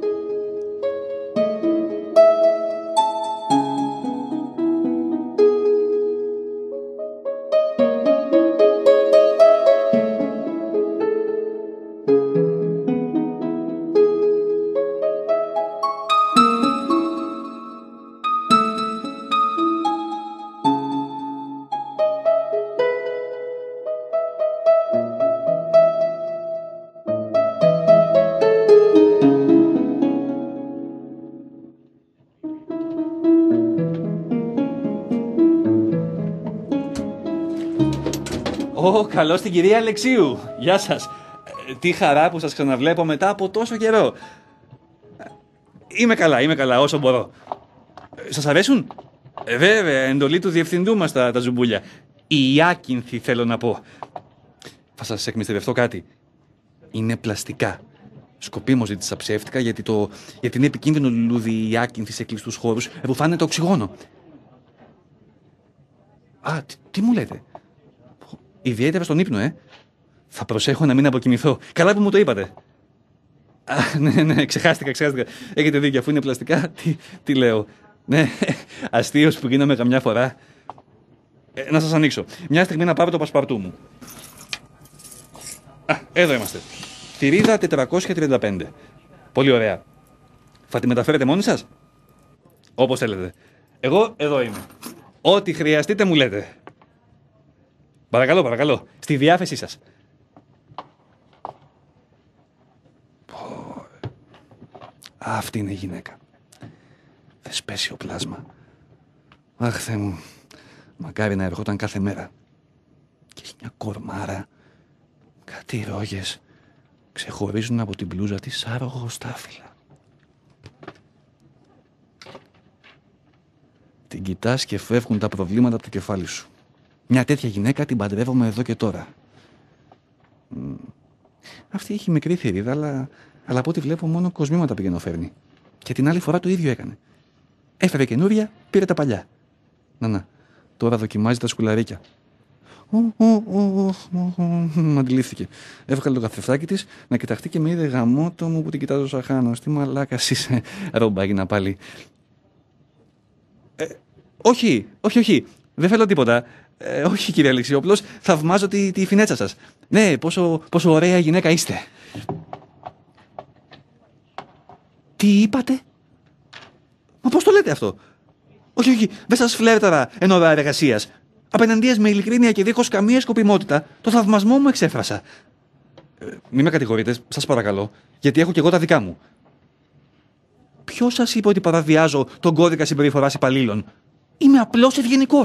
Ω, καλώς την κυρία Αλεξίου. Γεια σας. Ε, τι χαρά που σας ξαναβλέπω μετά από τόσο καιρό. Ε, είμαι καλά, είμαι καλά όσο μπορώ. Ε, σας αρέσουν? Βέβαια, εντολή του διευθυντού μας τα, τα ζουμπούλια. Η άκυνθη θέλω να πω. Θα σας εκμυστερευτώ κάτι. Είναι πλαστικά. Σκοπίμως ζήτησα ψεύτικα γιατί, το, γιατί είναι επικίνδυνο λουλούδι η άκυνθη σε κλειστούς χώρους που φάνε το οξυγόνο. Α, τι μου λέτε. Ιδιαίτερα στον ύπνο, ε. Θα προσέχω να μην αποκοιμηθώ. Καλά που μου το είπατε. Α, ναι, ναι, ξεχάστηκα, ξεχάστηκα. Έχετε δίκιο, αφού είναι πλαστικά, τι, τι λέω. Ναι, αστείος που γίναμε καμιά φορά. Ε, να σας ανοίξω. Μια στιγμή να πάρω το πασπαρτού μου. Α, εδώ είμαστε. Τυρίδα 435. Πολύ ωραία. Θα τη μεταφέρετε μόνοι σας, όπως θέλετε. Εγώ εδώ είμαι. Ό,τι χρειαστείτε μου λέτε. Παρακαλώ, παρακαλώ. Στη διάθεσή σας. Αυτή είναι η γυναίκα. Θεσπέσιο πλάσμα. Αχ, Θεέ μου. Μακάρι να ερχόταν κάθε μέρα. Και έχει μια κορμάρα. Κάτι ρόγες. Ξεχωρίζουν από την πλούζα της άρωγο στάφυλλα. Την κοιτάς και φεύγουν τα προβλήματα από το κεφάλι σου. Μια τέτοια γυναίκα την παντρεύομαι εδώ και τώρα. Αυτή έχει μικρή θηρίδα, αλλά, αλλά από ό,τι βλέπω μόνο κοσμήματα πηγαίνω φέρνει. Και την άλλη φορά το ίδιο έκανε. Έφερε καινούρια, πήρε τα παλιά. Να, να, τώρα δοκιμάζει τα σκουλαρίκια. Αντιλήφθηκε. Έβγαλε το καθρεφτάκι της να κοιταχτεί και με είδε γαμότο μου που την κοιτάζω σαν χάνο. Τι μαλάκα είσαι, [laughs] ρομπάγινα πάλι. Ε, όχι, όχι, όχι. Δεν θέλω τίποτα. Ε, όχι κύριε Αλεξιόπουλος, θαυμάζω τη, τη φινέτσα σας. Ναι, πόσο, πόσο ωραία γυναίκα είστε. Τι είπατε? Μα πώς το λέτε αυτό. Όχι, όχι, δεν σας φλέρταρα εν ώρα εργασίας. Απέναντίας με ειλικρίνεια και δίχως καμία σκοπιμότητα, το θαυμασμό μου εξέφρασα. Ε, μην με κατηγορείτε, σας παρακαλώ, γιατί έχω και εγώ τα δικά μου. Ποιος σας είπε ότι παραβιάζω τον κώδικα συμπεριφοράς υπαλλήλων. Είμαι απλός ευγενικός.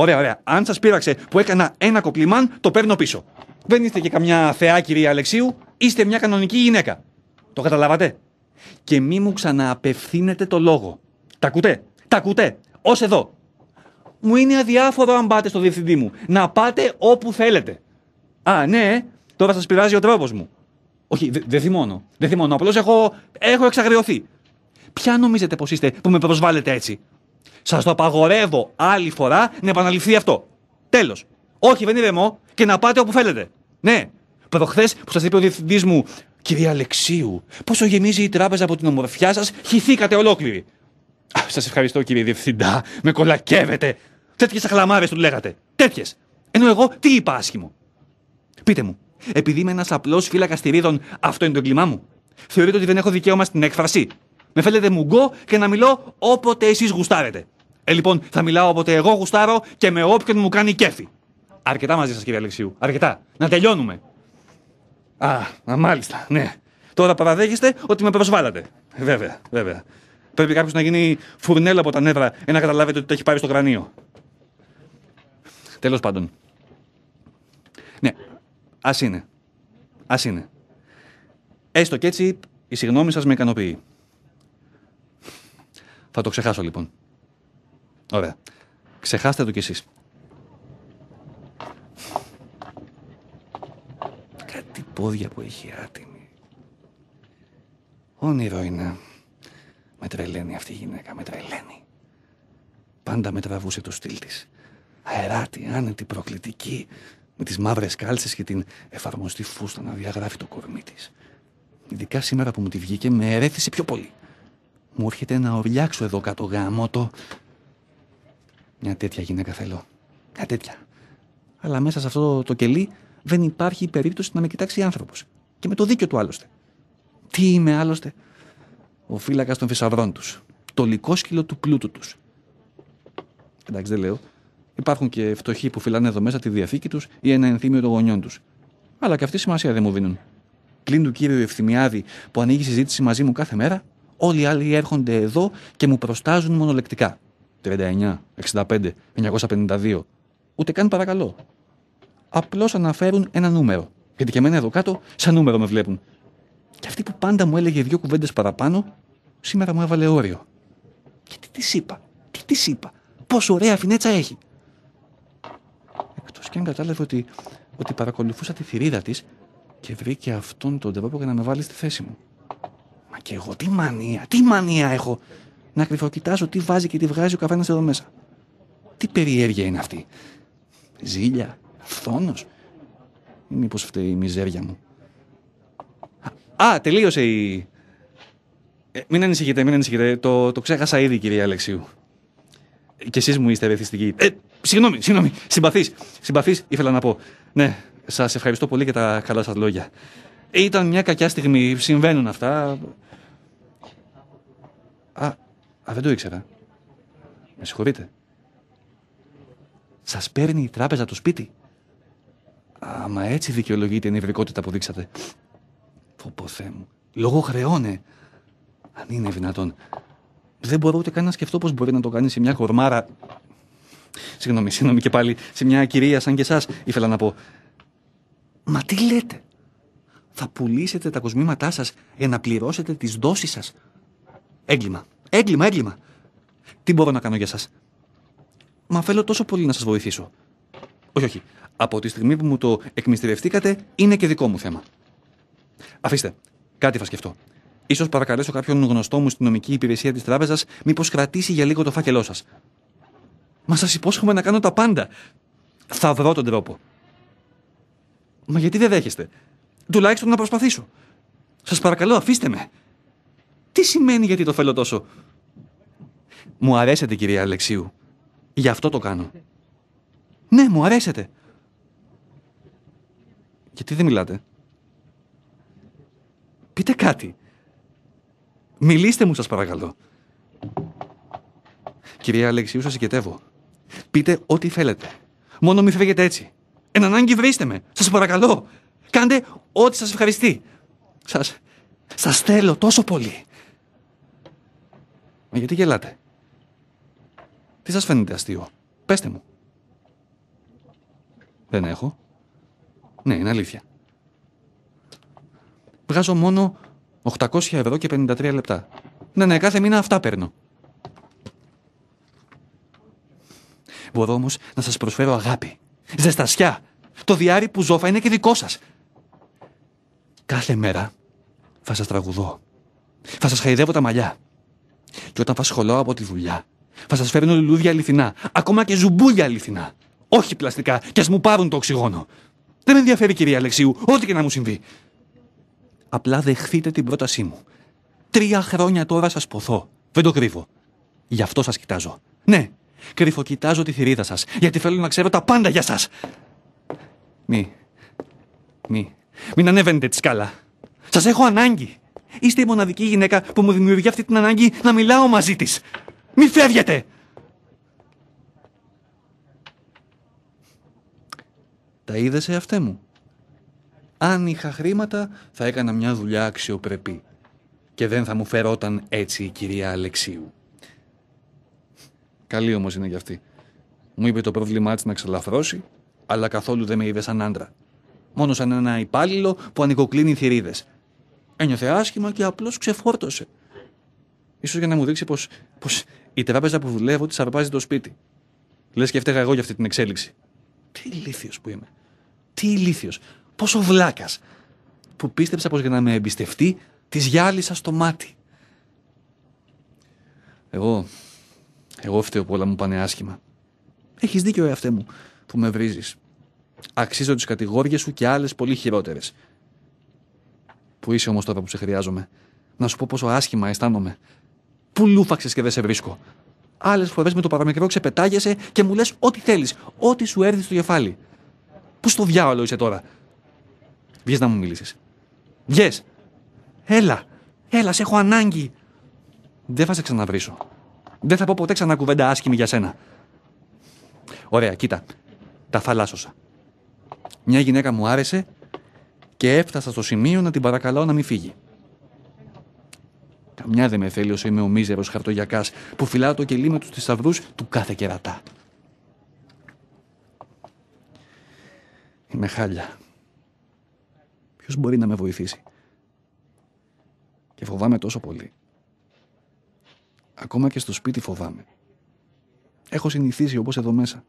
Ωραία, ωραία. Αν σας πείραξε που έκανα ένα κοπλιμάν, το παίρνω πίσω. Δεν είστε και καμιά θεά, κυρία Αλεξίου. Είστε μια κανονική γυναίκα. Το καταλάβατε. Και μη μου ξανααπευθύνετε το λόγο. Τα ακούτε. Τα ακούτε. Ως εδώ. Μου είναι αδιάφορο αν πάτε στο διευθυντή μου. Να πάτε όπου θέλετε. Α, ναι, τώρα σας πειράζει ο τρόπος μου. Όχι, δεν δε θυμώνω. Δεν θυμώνω. Απλώς έχω, έχω εξαγριωθεί. Ποια νομίζετε πως είστε που με προσβάλλετε έτσι. Σας το απαγορεύω άλλη φορά να επαναληφθεί αυτό. Τέλος. Όχι, δεν είναι και να πάτε όπου θέλετε. Ναι. Προχθές που σας είπε ο διευθυντής μου, κυρία Αλεξίου, πόσο γεμίζει η τράπεζα από την ομορφιά σας, χυθήκατε ολόκληρη. Σας ευχαριστώ κύριε Διευθυντά, με κολακεύετε. Τέτοιες αχλαμάρες του λέγατε. Τέτοιες. Ενώ εγώ τι είπα άσχημο. Πείτε μου, επειδή είμαι ένας απλός φύλακας στηρίδων, αυτό είναι το εγκλημά μου. Θεωρείτε ότι δεν έχω δικαίωμα στην έκφραση με μου μουγκό και να μιλώ όποτε εσείς γουστάρετε. Ε, λοιπόν, θα μιλάω όποτε εγώ γουστάρω και με όποιον μου κάνει κέφι. Αρκετά μαζί σας, κύριε Αλεξίου. Αρκετά. Να τελειώνουμε. Α, α, μάλιστα, ναι. Τώρα παραδέχεστε ότι με προσβάλλατε. Βέβαια, βέβαια. Πρέπει κάποιος να γίνει φουρνέλα από τα νεύρα για ε, να καταλάβετε ότι το έχει πάρει στο κρανίο. Τέλος πάντων. Ναι, ας είναι. Ας είναι. Έστω και έτσι, η συγγνώμη σας με ικανοποιεί. Θα το ξεχάσω λοιπόν. Ωραία. Ξεχάστε το κι εσείς. Κάτι πόδια που έχει άτιμη. Όνειρο είναι. Με τρελαίνει αυτή η γυναίκα, με τρελαίνει. Πάντα με τραβούσε το στυλ της. Αεράτη, άνετη, προκλητική, με τις μαύρες κάλσες και την εφαρμοστή φούστα να διαγράφει το κορμί της. Ειδικά σήμερα που μου τη βγήκε, με ερέθησε πιο πολύ. Μου έρχεται να ορλιάξω εδώ κάτω γάμο το. Μια τέτοια γυναίκα θέλω. Μια τέτοια. Αλλά μέσα σε αυτό το, κελί δεν υπάρχει περίπτωση να με κοιτάξει άνθρωπος. Και με το δίκιο του άλλωστε. Τι είμαι άλλωστε. Ο φύλακας των φυσαυρών τους. Το λικόσκυλο του πλούτου τους. Εντάξει, δεν λέω. Υπάρχουν και φτωχοί που φυλάνε εδώ μέσα τη διαθήκη τους ή ένα ενθύμιο των γονιών τους. Αλλά και αυτή σημασία δεν μου δίνουν. Κλείνουν του κύριο Ευθυμιάδη που ανοίγει συζήτηση μαζί μου κάθε μέρα Όλοι οι άλλοι έρχονται εδώ και μου προστάζουν μονολεκτικά. 39, 65, 952. Ούτε καν παρακαλώ. Απλώς αναφέρουν ένα νούμερο. Γιατί και εμένα εδώ κάτω, σαν νούμερο με βλέπουν. Και αυτή που πάντα μου έλεγε δύο κουβέντες παραπάνω, σήμερα μου έβαλε όριο. Και τι της είπα, τι της είπα, πόσο ωραία φινέτσα έχει. Εκτός και αν κατάλαβε ότι, ότι παρακολουθούσα τη θηρίδα της και βρήκε αυτόν τον τρόπο για να με βάλει στη θέση μου και εγώ τι μανία, τι μανία έχω να κρυφοκοιτάζω τι βάζει και τι βγάζει ο καθένας εδώ μέσα. Τι περιέργεια είναι αυτή. Ζήλια, φθόνος. Ή μήπω φταίει η μιζέρια μου. Α, τελείωσε η. Ε, μην ανησυχείτε, μην ανησυχείτε. Το, το ξέχασα ήδη, κυρία Αλεξίου. Και εσείς μου είστε ρεθιστικοί. Ε, συγγνώμη, συγγνώμη. Συμπαθείς. συμπαθή, ήθελα να πω. Ναι, σας ευχαριστώ πολύ για τα καλά σας λόγια. Ε, ήταν μια κακιά στιγμή. Συμβαίνουν αυτά. Α, α, δεν το ήξερα. Με συγχωρείτε. Σας παίρνει η τράπεζα το σπίτι. Α, μα έτσι δικαιολογείται η νευρικότητα που δείξατε. Φω μου. Λόγω χρεώνε. Αν είναι δυνατόν. Δεν μπορώ ούτε καν να σκεφτώ πώς μπορεί να το κάνει σε μια κορμάρα... Συγγνώμη, συγγνώμη και πάλι. Σε μια κυρία σαν και εσάς. ήθελα να πω. Μα τι λέτε. Θα πουλήσετε τα κοσμήματά σας για να πληρώσετε τις δόσεις σας. Έγκλημα. Έγκλημα, έγκλημα. Τι μπορώ να κάνω για σας. Μα θέλω τόσο πολύ να σας βοηθήσω. Όχι, όχι. Από τη στιγμή που μου το εκμυστηρευτήκατε, είναι και δικό μου θέμα. Αφήστε. Κάτι θα σκεφτώ. σω παρακαλέσω κάποιον γνωστό μου στην νομική υπηρεσία της τράπεζας, μήπως κρατήσει για λίγο το φάκελό σας. Μα σας υπόσχομαι να κάνω τα πάντα. Θα βρω τον τρόπο. Μα γιατί δεν δέχεστε. Τουλάχιστον να προσπαθήσω. Σας παρακαλώ, αφήστε με. Τι σημαίνει γιατί το θέλω τόσο. Μου αρέσετε, κυρία Αλεξίου. Γι' αυτό το κάνω. Ναι, μου αρέσετε. Γιατί δεν μιλάτε. Πείτε κάτι. Μιλήστε μου, σας παρακαλώ. Κυρία Αλεξίου, σας συγκετεύω. Πείτε ό,τι θέλετε. Μόνο μη φεύγετε έτσι. Εν ανάγκη βρίστε με. Σας παρακαλώ. Κάντε ό,τι σας ευχαριστεί. Σας, σας θέλω τόσο πολύ. Μα γιατί γελάτε. Τι σας φαίνεται αστείο. Πέστε μου. Δεν έχω. Ναι, είναι αλήθεια. Βγάζω μόνο 800 ευρώ και 53 λεπτά. Ναι, ναι, κάθε μήνα αυτά παίρνω. Μπορώ όμως να σας προσφέρω αγάπη. Ζεστασιά. Το διάρρη που ζώφα είναι και δικό σας. Κάθε μέρα θα σας τραγουδώ. Θα σας χαϊδεύω τα μαλλιά. Και όταν θα χολό από τη δουλειά, θα σας φέρνω λουλούδια αληθινά, ακόμα και ζουμπούλια αληθινά. Όχι πλαστικά, και ας μου πάρουν το οξυγόνο. Δεν με ενδιαφέρει, κυρία Αλεξίου, ό,τι και να μου συμβεί. Απλά δεχθείτε την πρότασή μου. Τρία χρόνια τώρα σας ποθώ. Δεν το κρύβω. Γι' αυτό σας κοιτάζω. Ναι, κρυφοκοιτάζω τη θηρίδα σας, γιατί θέλω να ξέρω τα πάντα για σας. Μη. Μη. Μην ανέβαινετε τη σκάλα. Σας έχω ανάγκη. Είστε η μοναδική γυναίκα που μου δημιουργεί αυτή την ανάγκη να μιλάω μαζί της. Μη φεύγετε! Τα είδε σε μου. Αν είχα χρήματα θα έκανα μια δουλειά αξιοπρεπή και δεν θα μου φερόταν έτσι η κυρία Αλεξίου. Καλή όμως είναι για αυτή. Μου είπε το πρόβλημά της να ξελαφρώσει, αλλά καθόλου δεν με είδε σαν άντρα. Μόνο σαν ένα υπάλληλο που ανοικοκλίνει θηρίδες ένιωθε άσχημα και απλώς ξεφόρτωσε. σω για να μου δείξει πώ η τράπεζα που δουλεύω της αρπάζει το σπίτι. Λες και φταίγα εγώ για αυτή την εξέλιξη. Τι ηλίθιος που είμαι. Τι ηλίθιος. Πόσο βλάκας! Που πίστεψα πως για να με εμπιστευτεί της γυάλισα στο μάτι. Εγώ, εγώ φταίω που όλα μου πάνε άσχημα. Έχεις δίκιο εαυτέ μου που με βρίζεις. Αξίζω τις κατηγόριες σου και άλλες πολύ χειρότερες που είσαι όμως τώρα που σε χρειάζομαι. Να σου πω πόσο άσχημα αισθάνομαι. Πού λούφαξες και δεν σε βρίσκω. Άλλες φορές με το παραμικρό ξεπετάγεσαι και μου λες ό,τι θέλεις, ό,τι σου έρθει στο κεφάλι. Πού στο διάολο είσαι τώρα. Βγες να μου μιλήσεις. Βγες. Έλα. Έλα, σε έχω ανάγκη. Δεν θα σε ξαναβρίσω. Δεν θα πω ποτέ ξανά κουβέντα άσχημη για σένα. Ωραία, κοίτα. Τα θαλάσσωσα. Μια γυναίκα μου άρεσε και έφτασα στο σημείο να την παρακαλώ να μην φύγει. Καμιά δεν με θέλει όσο είμαι ο μίζερος χαρτογιακάς που φυλάω το κελί με τους θησαυρούς του κάθε κερατά. Είμαι χάλια. Ποιος μπορεί να με βοηθήσει. Και φοβάμαι τόσο πολύ. Ακόμα και στο σπίτι φοβάμαι. Έχω συνηθίσει όπως εδώ μέσα.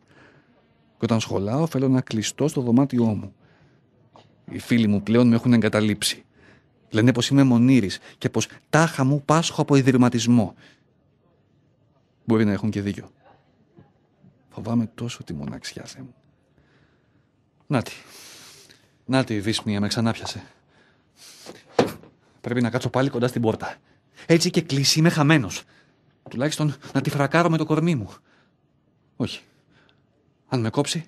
Και όταν σχολάω θέλω να κλειστώ στο δωμάτιό μου. Οι φίλοι μου πλέον με έχουν εγκαταλείψει. Λένε πως είμαι μονήρης και πως τάχα μου πάσχω από ιδρυματισμό. Μπορεί να έχουν και δίκιο. Φοβάμαι τόσο τη μοναξιά μου. Νάτι. Νάτι η δύσπνοια με ξανάπιασε. Πρέπει να κάτσω πάλι κοντά στην πόρτα. Έτσι και κλείσει είμαι χαμένος. Τουλάχιστον να τη φρακάρω με το κορμί μου. Όχι. Αν με κόψει,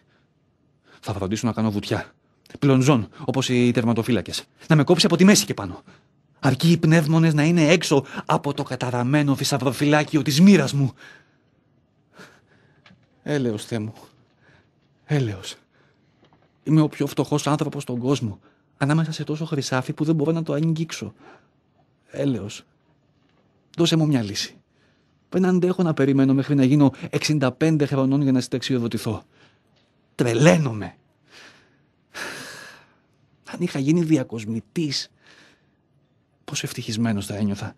θα φροντίσω να κάνω βουτιά πλονζών, όπως οι τερματοφύλακες. Να με κόψει από τη μέση και πάνω. Αρκεί οι πνεύμονες να είναι έξω από το καταραμένο θησαυροφυλάκιο της μοίρας μου. Έλεος, θέ μου. Έλεος. Είμαι ο πιο φτωχός άνθρωπος στον κόσμο. Ανάμεσα σε τόσο χρυσάφι που δεν μπορώ να το αγγίξω. Έλεος. Δώσε μου μια λύση. Δεν αντέχω να περιμένω μέχρι να γίνω 65 χρονών για να συνταξιοδοτηθώ. Τρελαίνομαι αν είχα γίνει διακοσμητής, πόσο ευτυχισμένος θα ένιωθα.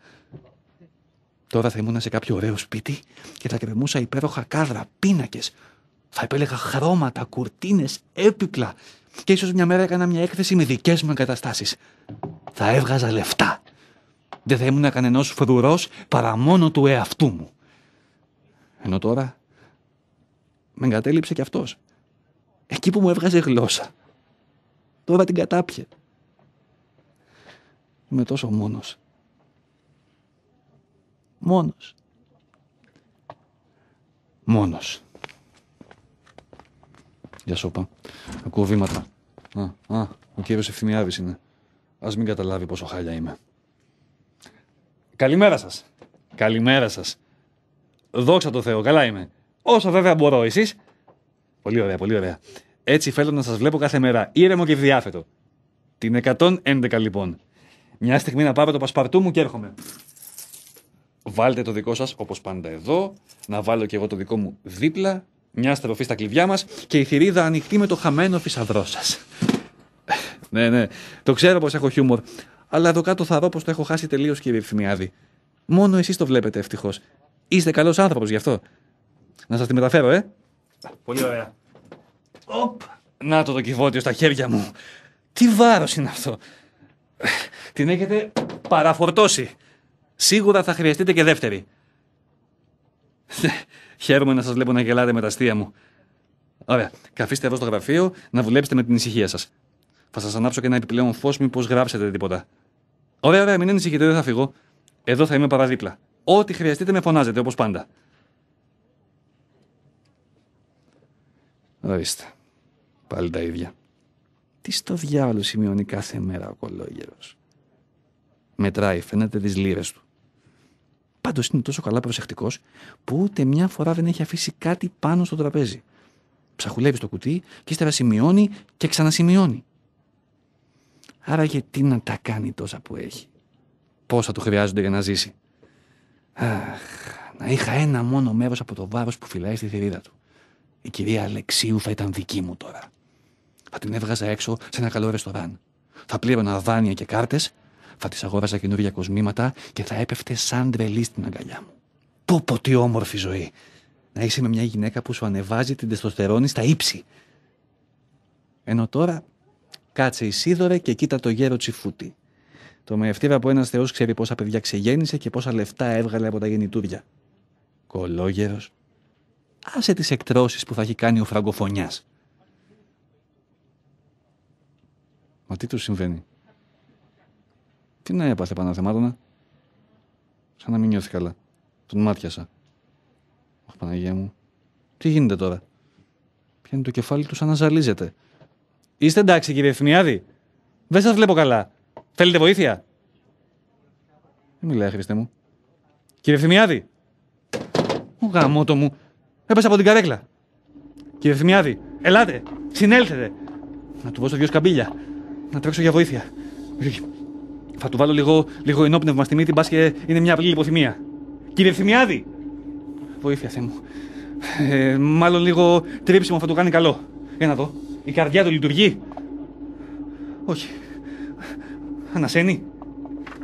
Τώρα θα ήμουν σε κάποιο ωραίο σπίτι και θα κρεμούσα υπέροχα κάδρα, πίνακες. Θα επέλεγα χρώματα, κουρτίνες, έπιπλα. Και ίσως μια μέρα έκανα μια έκθεση με δικές μου εγκαταστάσεις. Θα έβγαζα λεφτά. Δεν θα ήμουν κανένα φρουρός παρά μόνο του εαυτού μου. Ενώ τώρα με εγκατέλειψε κι αυτός. Εκεί που μου έβγαζε γλώσσα. Τώρα την κατάπιε. Είμαι τόσο μόνος. Μόνος. Μόνος. Για σώπα. Ακούω βήματα. Α, α, ο κύριος ευθυμιαδής είναι. Ας μην καταλάβει πόσο χάλια είμαι. Καλημέρα σας. Καλημέρα σας. Δόξα τω Θεώ, καλά είμαι. Όσο βέβαια μπορώ εσείς. Πολύ ωραία, πολύ ωραία. Έτσι θέλω να σας βλέπω κάθε μέρα. Ήρεμο και διάθετο. Την 111 λοιπόν. Μια στιγμή να πάρω το πασπαρτού μου και έρχομαι. Βάλτε το δικό σας όπως πάντα εδώ. Να βάλω και εγώ το δικό μου δίπλα. Μια στροφή στα κλειδιά μας και η θηρίδα ανοιχτή με το χαμένο φυσαδρό σας. ναι, ναι, το ξέρω πως έχω χιούμορ. Αλλά εδώ κάτω θα δω πως το έχω χάσει τελείως, κύριε Φημιάδη. Μόνο εσείς το βλέπετε ευτυχώς. Είστε καλός άνθρωπος γι' αυτό. Να σας τη μεταφέρω, ε. Πολύ ωραία. Οπ! Να το το κυβότιο στα χέρια μου. Τι βάρος είναι αυτό. Την έχετε παραφορτώσει. Σίγουρα θα χρειαστείτε και δεύτερη. Χαίρομαι να σας βλέπω να γελάτε με τα αστεία μου. Ωραία, καθίστε εδώ στο γραφείο να δουλέψετε με την ησυχία σας. Θα σας ανάψω και ένα επιπλέον φως μήπως γράψετε τίποτα. Ωραία, ωραία, μην ανησυχείτε, δεν θα φύγω. Εδώ θα είμαι παραδίπλα. Ό,τι χρειαστείτε με φωνάζετε, όπως πάντα. Ορίστε. Πάλι τα ίδια. Τι στο διάολο σημειώνει κάθε μέρα ο κολόγερος. Μετράει, φαίνεται τις λίρες του. Πάντως είναι τόσο καλά προσεκτικός που ούτε μια φορά δεν έχει αφήσει κάτι πάνω στο τραπέζι. Ψαχουλεύει στο κουτί και ύστερα σημειώνει και ξανασημειώνει. Άρα γιατί να τα κάνει τόσα που έχει. Πόσα του χρειάζονται για να ζήσει. Αχ, να είχα ένα μόνο μέρος από το βάρος που φυλάει στη θηρίδα του. Η κυρία Αλεξίου θα ήταν δική μου τώρα. Θα την έβγαζα έξω σε ένα καλό ρεστοράν. Θα πλήρωνα δάνεια και κάρτες, θα τη αγόραζα καινούργια κοσμήματα και θα έπεφτε σαν τρελή στην αγκαλιά μου. Πω πω τι όμορφη ζωή! Να είσαι με μια γυναίκα που σου ανεβάζει την τεστοστερόνη στα ύψη. Ενώ τώρα κάτσε η και κοίτα το γέρο τσιφούτη. Το μεευτήρα που ένας Θεός ξέρει πόσα παιδιά ξεγέννησε και πόσα λεφτά έβγαλε από τα γεννητούρια. Κολόγερος. Άσε τις εκτρώσεις που θα έχει κάνει ο φραγκοφωνιάς. Μα τι του συμβαίνει. Τι να έπαθε Παναθεμάτωνα. Σαν να μην νιώθει καλά. Τον μάτιασα. Αχ Παναγία μου. Τι γίνεται τώρα. Πιάνει το κεφάλι του σαν να ζαλίζεται. Είστε εντάξει κύριε Ευθυμιάδη. Δεν σας βλέπω καλά. Θέλετε βοήθεια. Δεν μιλάει Χριστέ μου. Κύριε Ευθυμιάδη. Ο γαμότο μου. Έπεσε από την καρέκλα. Κύριε Ελάτε. Συνέλθετε. Να του δώσω δυο σκαμπίλια να τρέξω για βοήθεια. Θα του βάλω λίγο, λίγο ενόπνευμα στη μύτη, μπας και είναι μια απλή λιποθυμία. Κύριε Θημιάδη! Βοήθεια, Θεέ μου. Ε, μάλλον λίγο τρίψιμο θα του κάνει καλό. Ένα δω. Η καρδιά του λειτουργεί. Όχι. Ανασένει.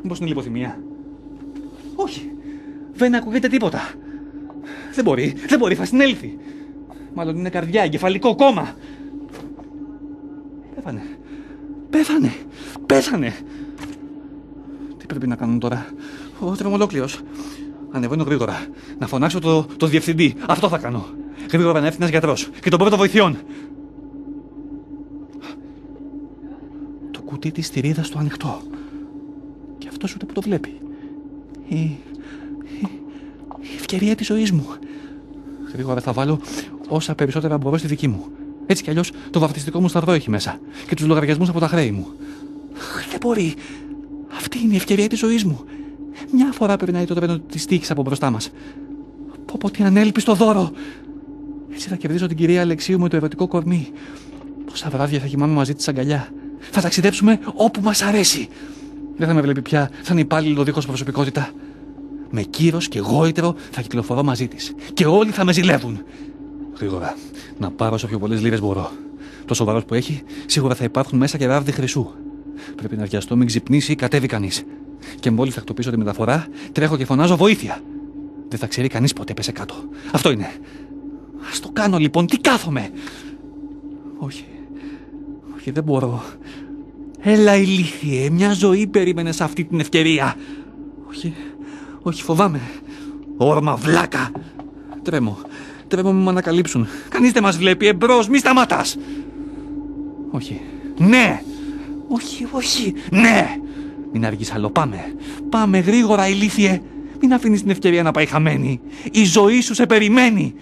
Μήπως είναι λιποθυμία. Όχι. Δεν ακούγεται τίποτα. Δεν μπορεί. Δεν μπορεί. Θα συνέλθει. Μάλλον είναι καρδιά, εγκεφαλικό κόμμα. Πέθανε. Πέθανε! Πέθανε! Τι πρέπει να κάνω τώρα. Ο τρέμο ολόκληρο. Ανεβαίνω γρήγορα. Να φωνάξω το, το διευθυντή. Αυτό θα κάνω. Γρήγορα να έρθει ένας γιατρός. Και τον πρώτο βοηθειών. Το κουτί της τυρίδα στο ανοιχτό. Και αυτός ούτε που το βλέπει. Η, η, η ευκαιρία της ζωής μου. Γρήγορα θα βάλω όσα περισσότερα μπορώ στη δική μου. Έτσι κι αλλιώς το βαφτιστικό μου σταυρό έχει μέσα και τους λογαριασμούς από τα χρέη μου. Δεν μπορεί. Αυτή είναι η ευκαιρία της ζωής μου. Μια φορά περνάει το τρένο της τύχης από μπροστά μας. Πω πω τι ανέλπιστο δώρο! Έτσι θα κερδίσω την κυρία Αλεξίου με το ερωτικό κορμί. Πόσα βράδια θα κοιμάμε μαζί της αγκαλιά. Θα ταξιδέψουμε όπου μας αρέσει. Δεν θα με βλέπει πια σαν υπάλληλο δίχως προσωπικότητα. Με κύρος και γόητρο θα κυκλοφορώ μαζί της. Και όλοι θα με ζηλεύουν. Γρήγορα. Να πάρω όσο πιο πολλές λίρες μπορώ. Το σοβαρός που έχει, σίγουρα θα υπάρχουν μέσα και ράβδι χρυσού. Πρέπει να βιαστώ, μην ξυπνήσει ή κατέβει κανείς. Και μόλις θα χτυπήσω τη μεταφορά, τρέχω και φωνάζω βοήθεια. Δεν θα ξέρει κανείς πότε πέσε κάτω. Αυτό είναι. Ας το κάνω λοιπόν, τι κάθομαι. Όχι. Όχι, δεν μπορώ. Έλα ηλίθιε, μια ζωή περίμενες σε αυτή την ευκαιρία. Όχι, όχι φοβάμαι. Όρμα βλάκα. Τρέμω. Τρέπομαι με ανακαλύψουν. Κανείς δεν μας βλέπει. Εμπρός, μη σταματάς. Όχι. Ναι! Όχι, όχι. Ναι! Μην αργείς άλλο. Πάμε. Πάμε γρήγορα, ηλίθιε. Μην αφήνεις την ευκαιρία να πάει χαμένη. Η ζωή σου σε περιμένει.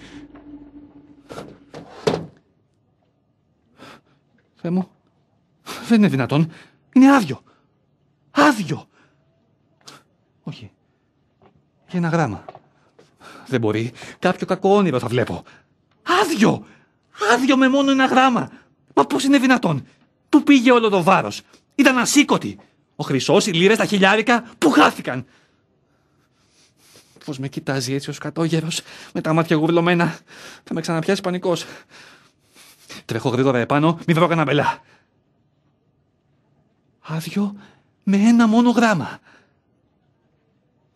Θεέ μου, δεν είναι δυνατόν. Είναι άδειο. Άδειο. Όχι. Για ένα γράμμα. Δεν μπορεί. Κάποιο κακό όνειρο θα βλέπω. Άδειο! Άδειο με μόνο ένα γράμμα. Μα πώς είναι δυνατόν. Πού πήγε όλο το βάρος. Ήταν ασήκωτη. Ο χρυσός, οι λίρε, τα χιλιάρικα που χάθηκαν. Πώς με κοιτάζει έτσι ο κατόγερος, με τα μάτια γουρλωμένα. Θα με ξαναπιάσει πανικός. Τρέχω γρήγορα επάνω, μη βρω κανένα Άδειο με ένα μόνο γράμμα.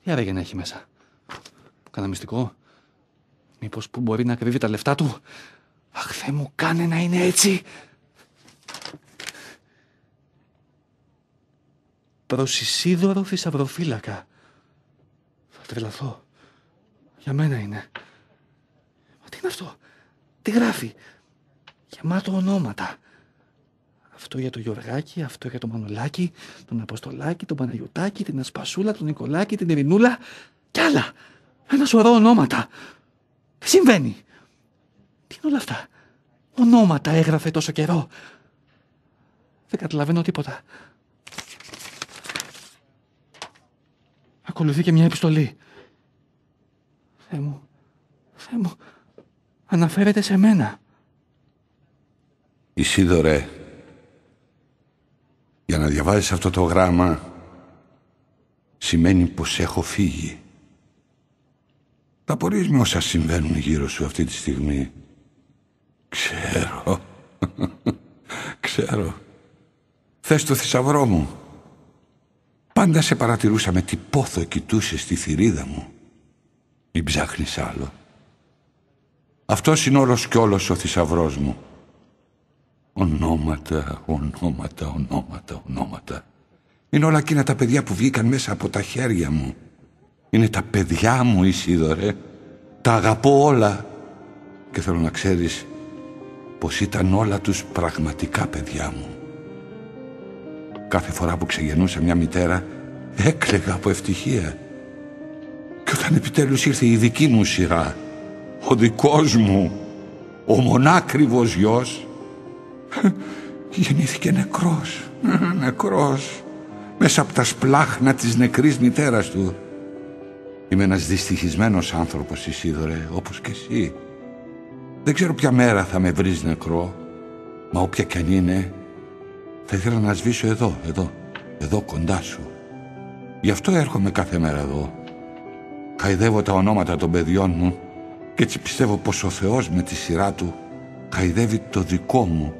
Τι άραγε να έχει μέσα. Κάνα μυστικό. Μήπως που μπορεί να κρύβει τα λεφτά του. Αχ, Θεέ μου, κάνε να είναι έτσι. Προς θησαυροφύλακα. Θα τρελαθώ. Για μένα είναι. Μα τι είναι αυτό. Τι γράφει. Γεμάτο ονόματα. Αυτό για το Γιωργάκη, αυτό για το Μανολάκη, τον Αποστολάκη, τον Παναγιωτάκη, την Ασπασούλα, τον Νικολάκη, την Ειρηνούλα κι άλλα. Ένα σωρό ονόματα. συμβαίνει. Τι είναι όλα αυτά. Ονόματα έγραφε τόσο καιρό. Δεν καταλαβαίνω τίποτα. Ακολουθεί και μια επιστολή. Θεέ μου, Θεέ μου, αναφέρεται σε μένα. Ισίδωρε, για να διαβάζεις αυτό το γράμμα σημαίνει πως έχω φύγει. Τα πορείς με όσα συμβαίνουν γύρω σου αυτή τη στιγμή. Ξέρω. [laughs] Ξέρω. Θες το θησαυρό μου. Πάντα σε παρατηρούσα με τι πόθο κοιτούσε στη θηρίδα μου. Μην ψάχνεις άλλο. Αυτός είναι όλος κι όλος ο θησαυρός μου. Ονόματα, ονόματα, ονόματα, ονόματα. Είναι όλα εκείνα τα παιδιά που βγήκαν μέσα από τα χέρια μου. Είναι τα παιδιά μου Ισίδωρε. Τα αγαπώ όλα. Και θέλω να ξέρεις πως ήταν όλα τους πραγματικά παιδιά μου. Κάθε φορά που ξεγεννούσε μια μητέρα έκλαιγα από ευτυχία. Και όταν επιτέλους ήρθε η δική μου σειρά, ο δικός μου, ο μονάκριβος γιος, γεννήθηκε νεκρός, νεκρός, μέσα από τα σπλάχνα της νεκρής μητέρας του. Είμαι ένας δυστυχισμένος άνθρωπος Ισίδωρε, όπως και εσύ. Δεν ξέρω ποια μέρα θα με βρεις νεκρό, μα όποια κι αν είναι, θα ήθελα να σβήσω εδώ, εδώ, εδώ κοντά σου. Γι' αυτό έρχομαι κάθε μέρα εδώ. Χαϊδεύω τα ονόματα των παιδιών μου και έτσι πιστεύω πως ο Θεός με τη σειρά του χαϊδεύει το δικό μου.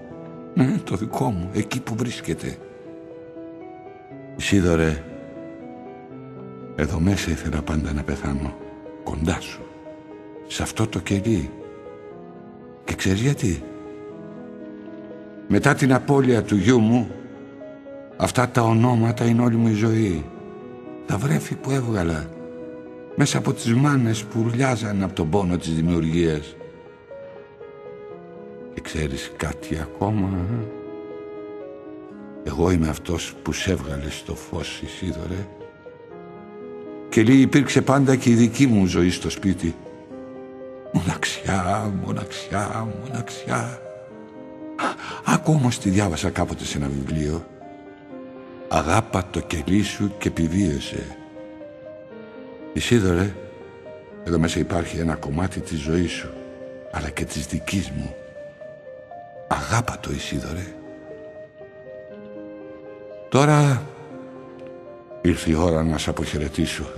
Ναι, το δικό μου, εκεί που βρίσκεται. Ισίδωρε, εδώ μέσα ήθελα πάντα να πεθάνω, κοντά σου, σε αυτό το κελί. Και ξέρεις γιατί. Μετά την απώλεια του γιού μου, αυτά τα ονόματα είναι όλη μου η ζωή. Τα βρέφη που έβγαλα, μέσα από τις μάνες που ουρλιάζαν από τον πόνο της δημιουργίας. Και ξέρεις κάτι ακόμα, εγώ είμαι αυτός που σε έβγαλε στο φως, Ισίδωρε και λέει υπήρξε πάντα και η δική μου ζωή στο σπίτι. Μοναξιά, μοναξιά, μοναξιά. Ακόμα στη διάβασα κάποτε σε ένα βιβλίο. Αγάπα το κελί σου και επιβίωσε. Ισίδωρε, εδώ μέσα υπάρχει ένα κομμάτι της ζωής σου, αλλά και της δικής μου. Αγάπα το Ισίδωρε. Τώρα Ήρθε η ώρα να σε αποχαιρετήσω.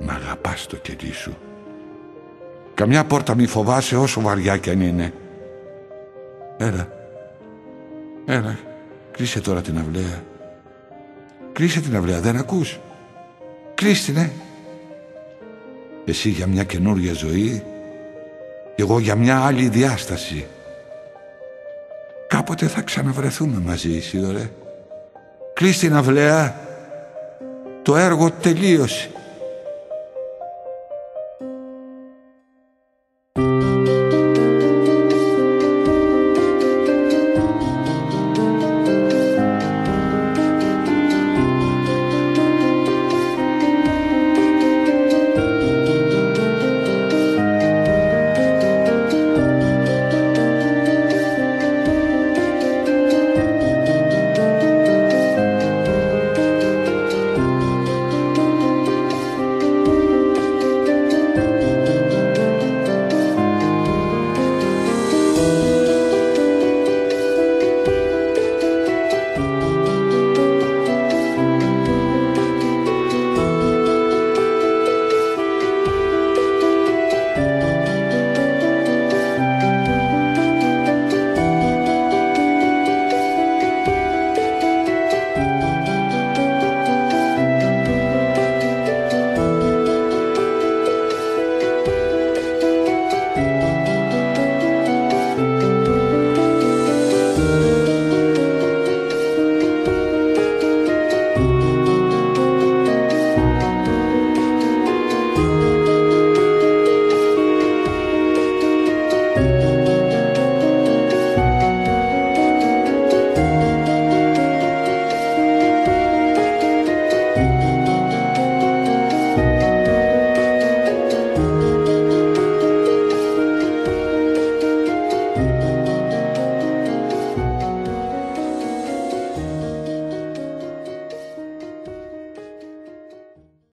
Να αγαπάς το κελί σου. Καμιά πόρτα μη φοβάσαι όσο βαριά κι αν είναι. Έλα. Έλα. Κλείσε τώρα την αυλαία. Κλείσε την αυλαία. Δεν ακούς. Κλείσ' την, ε. Ναι. Εσύ για μια καινούργια ζωή. Εγώ για μια άλλη διάσταση. Κάποτε θα ξαναβρεθούμε μαζί, Σίδωρε. Κλείς την αυλαία, το έργο τελείωσε.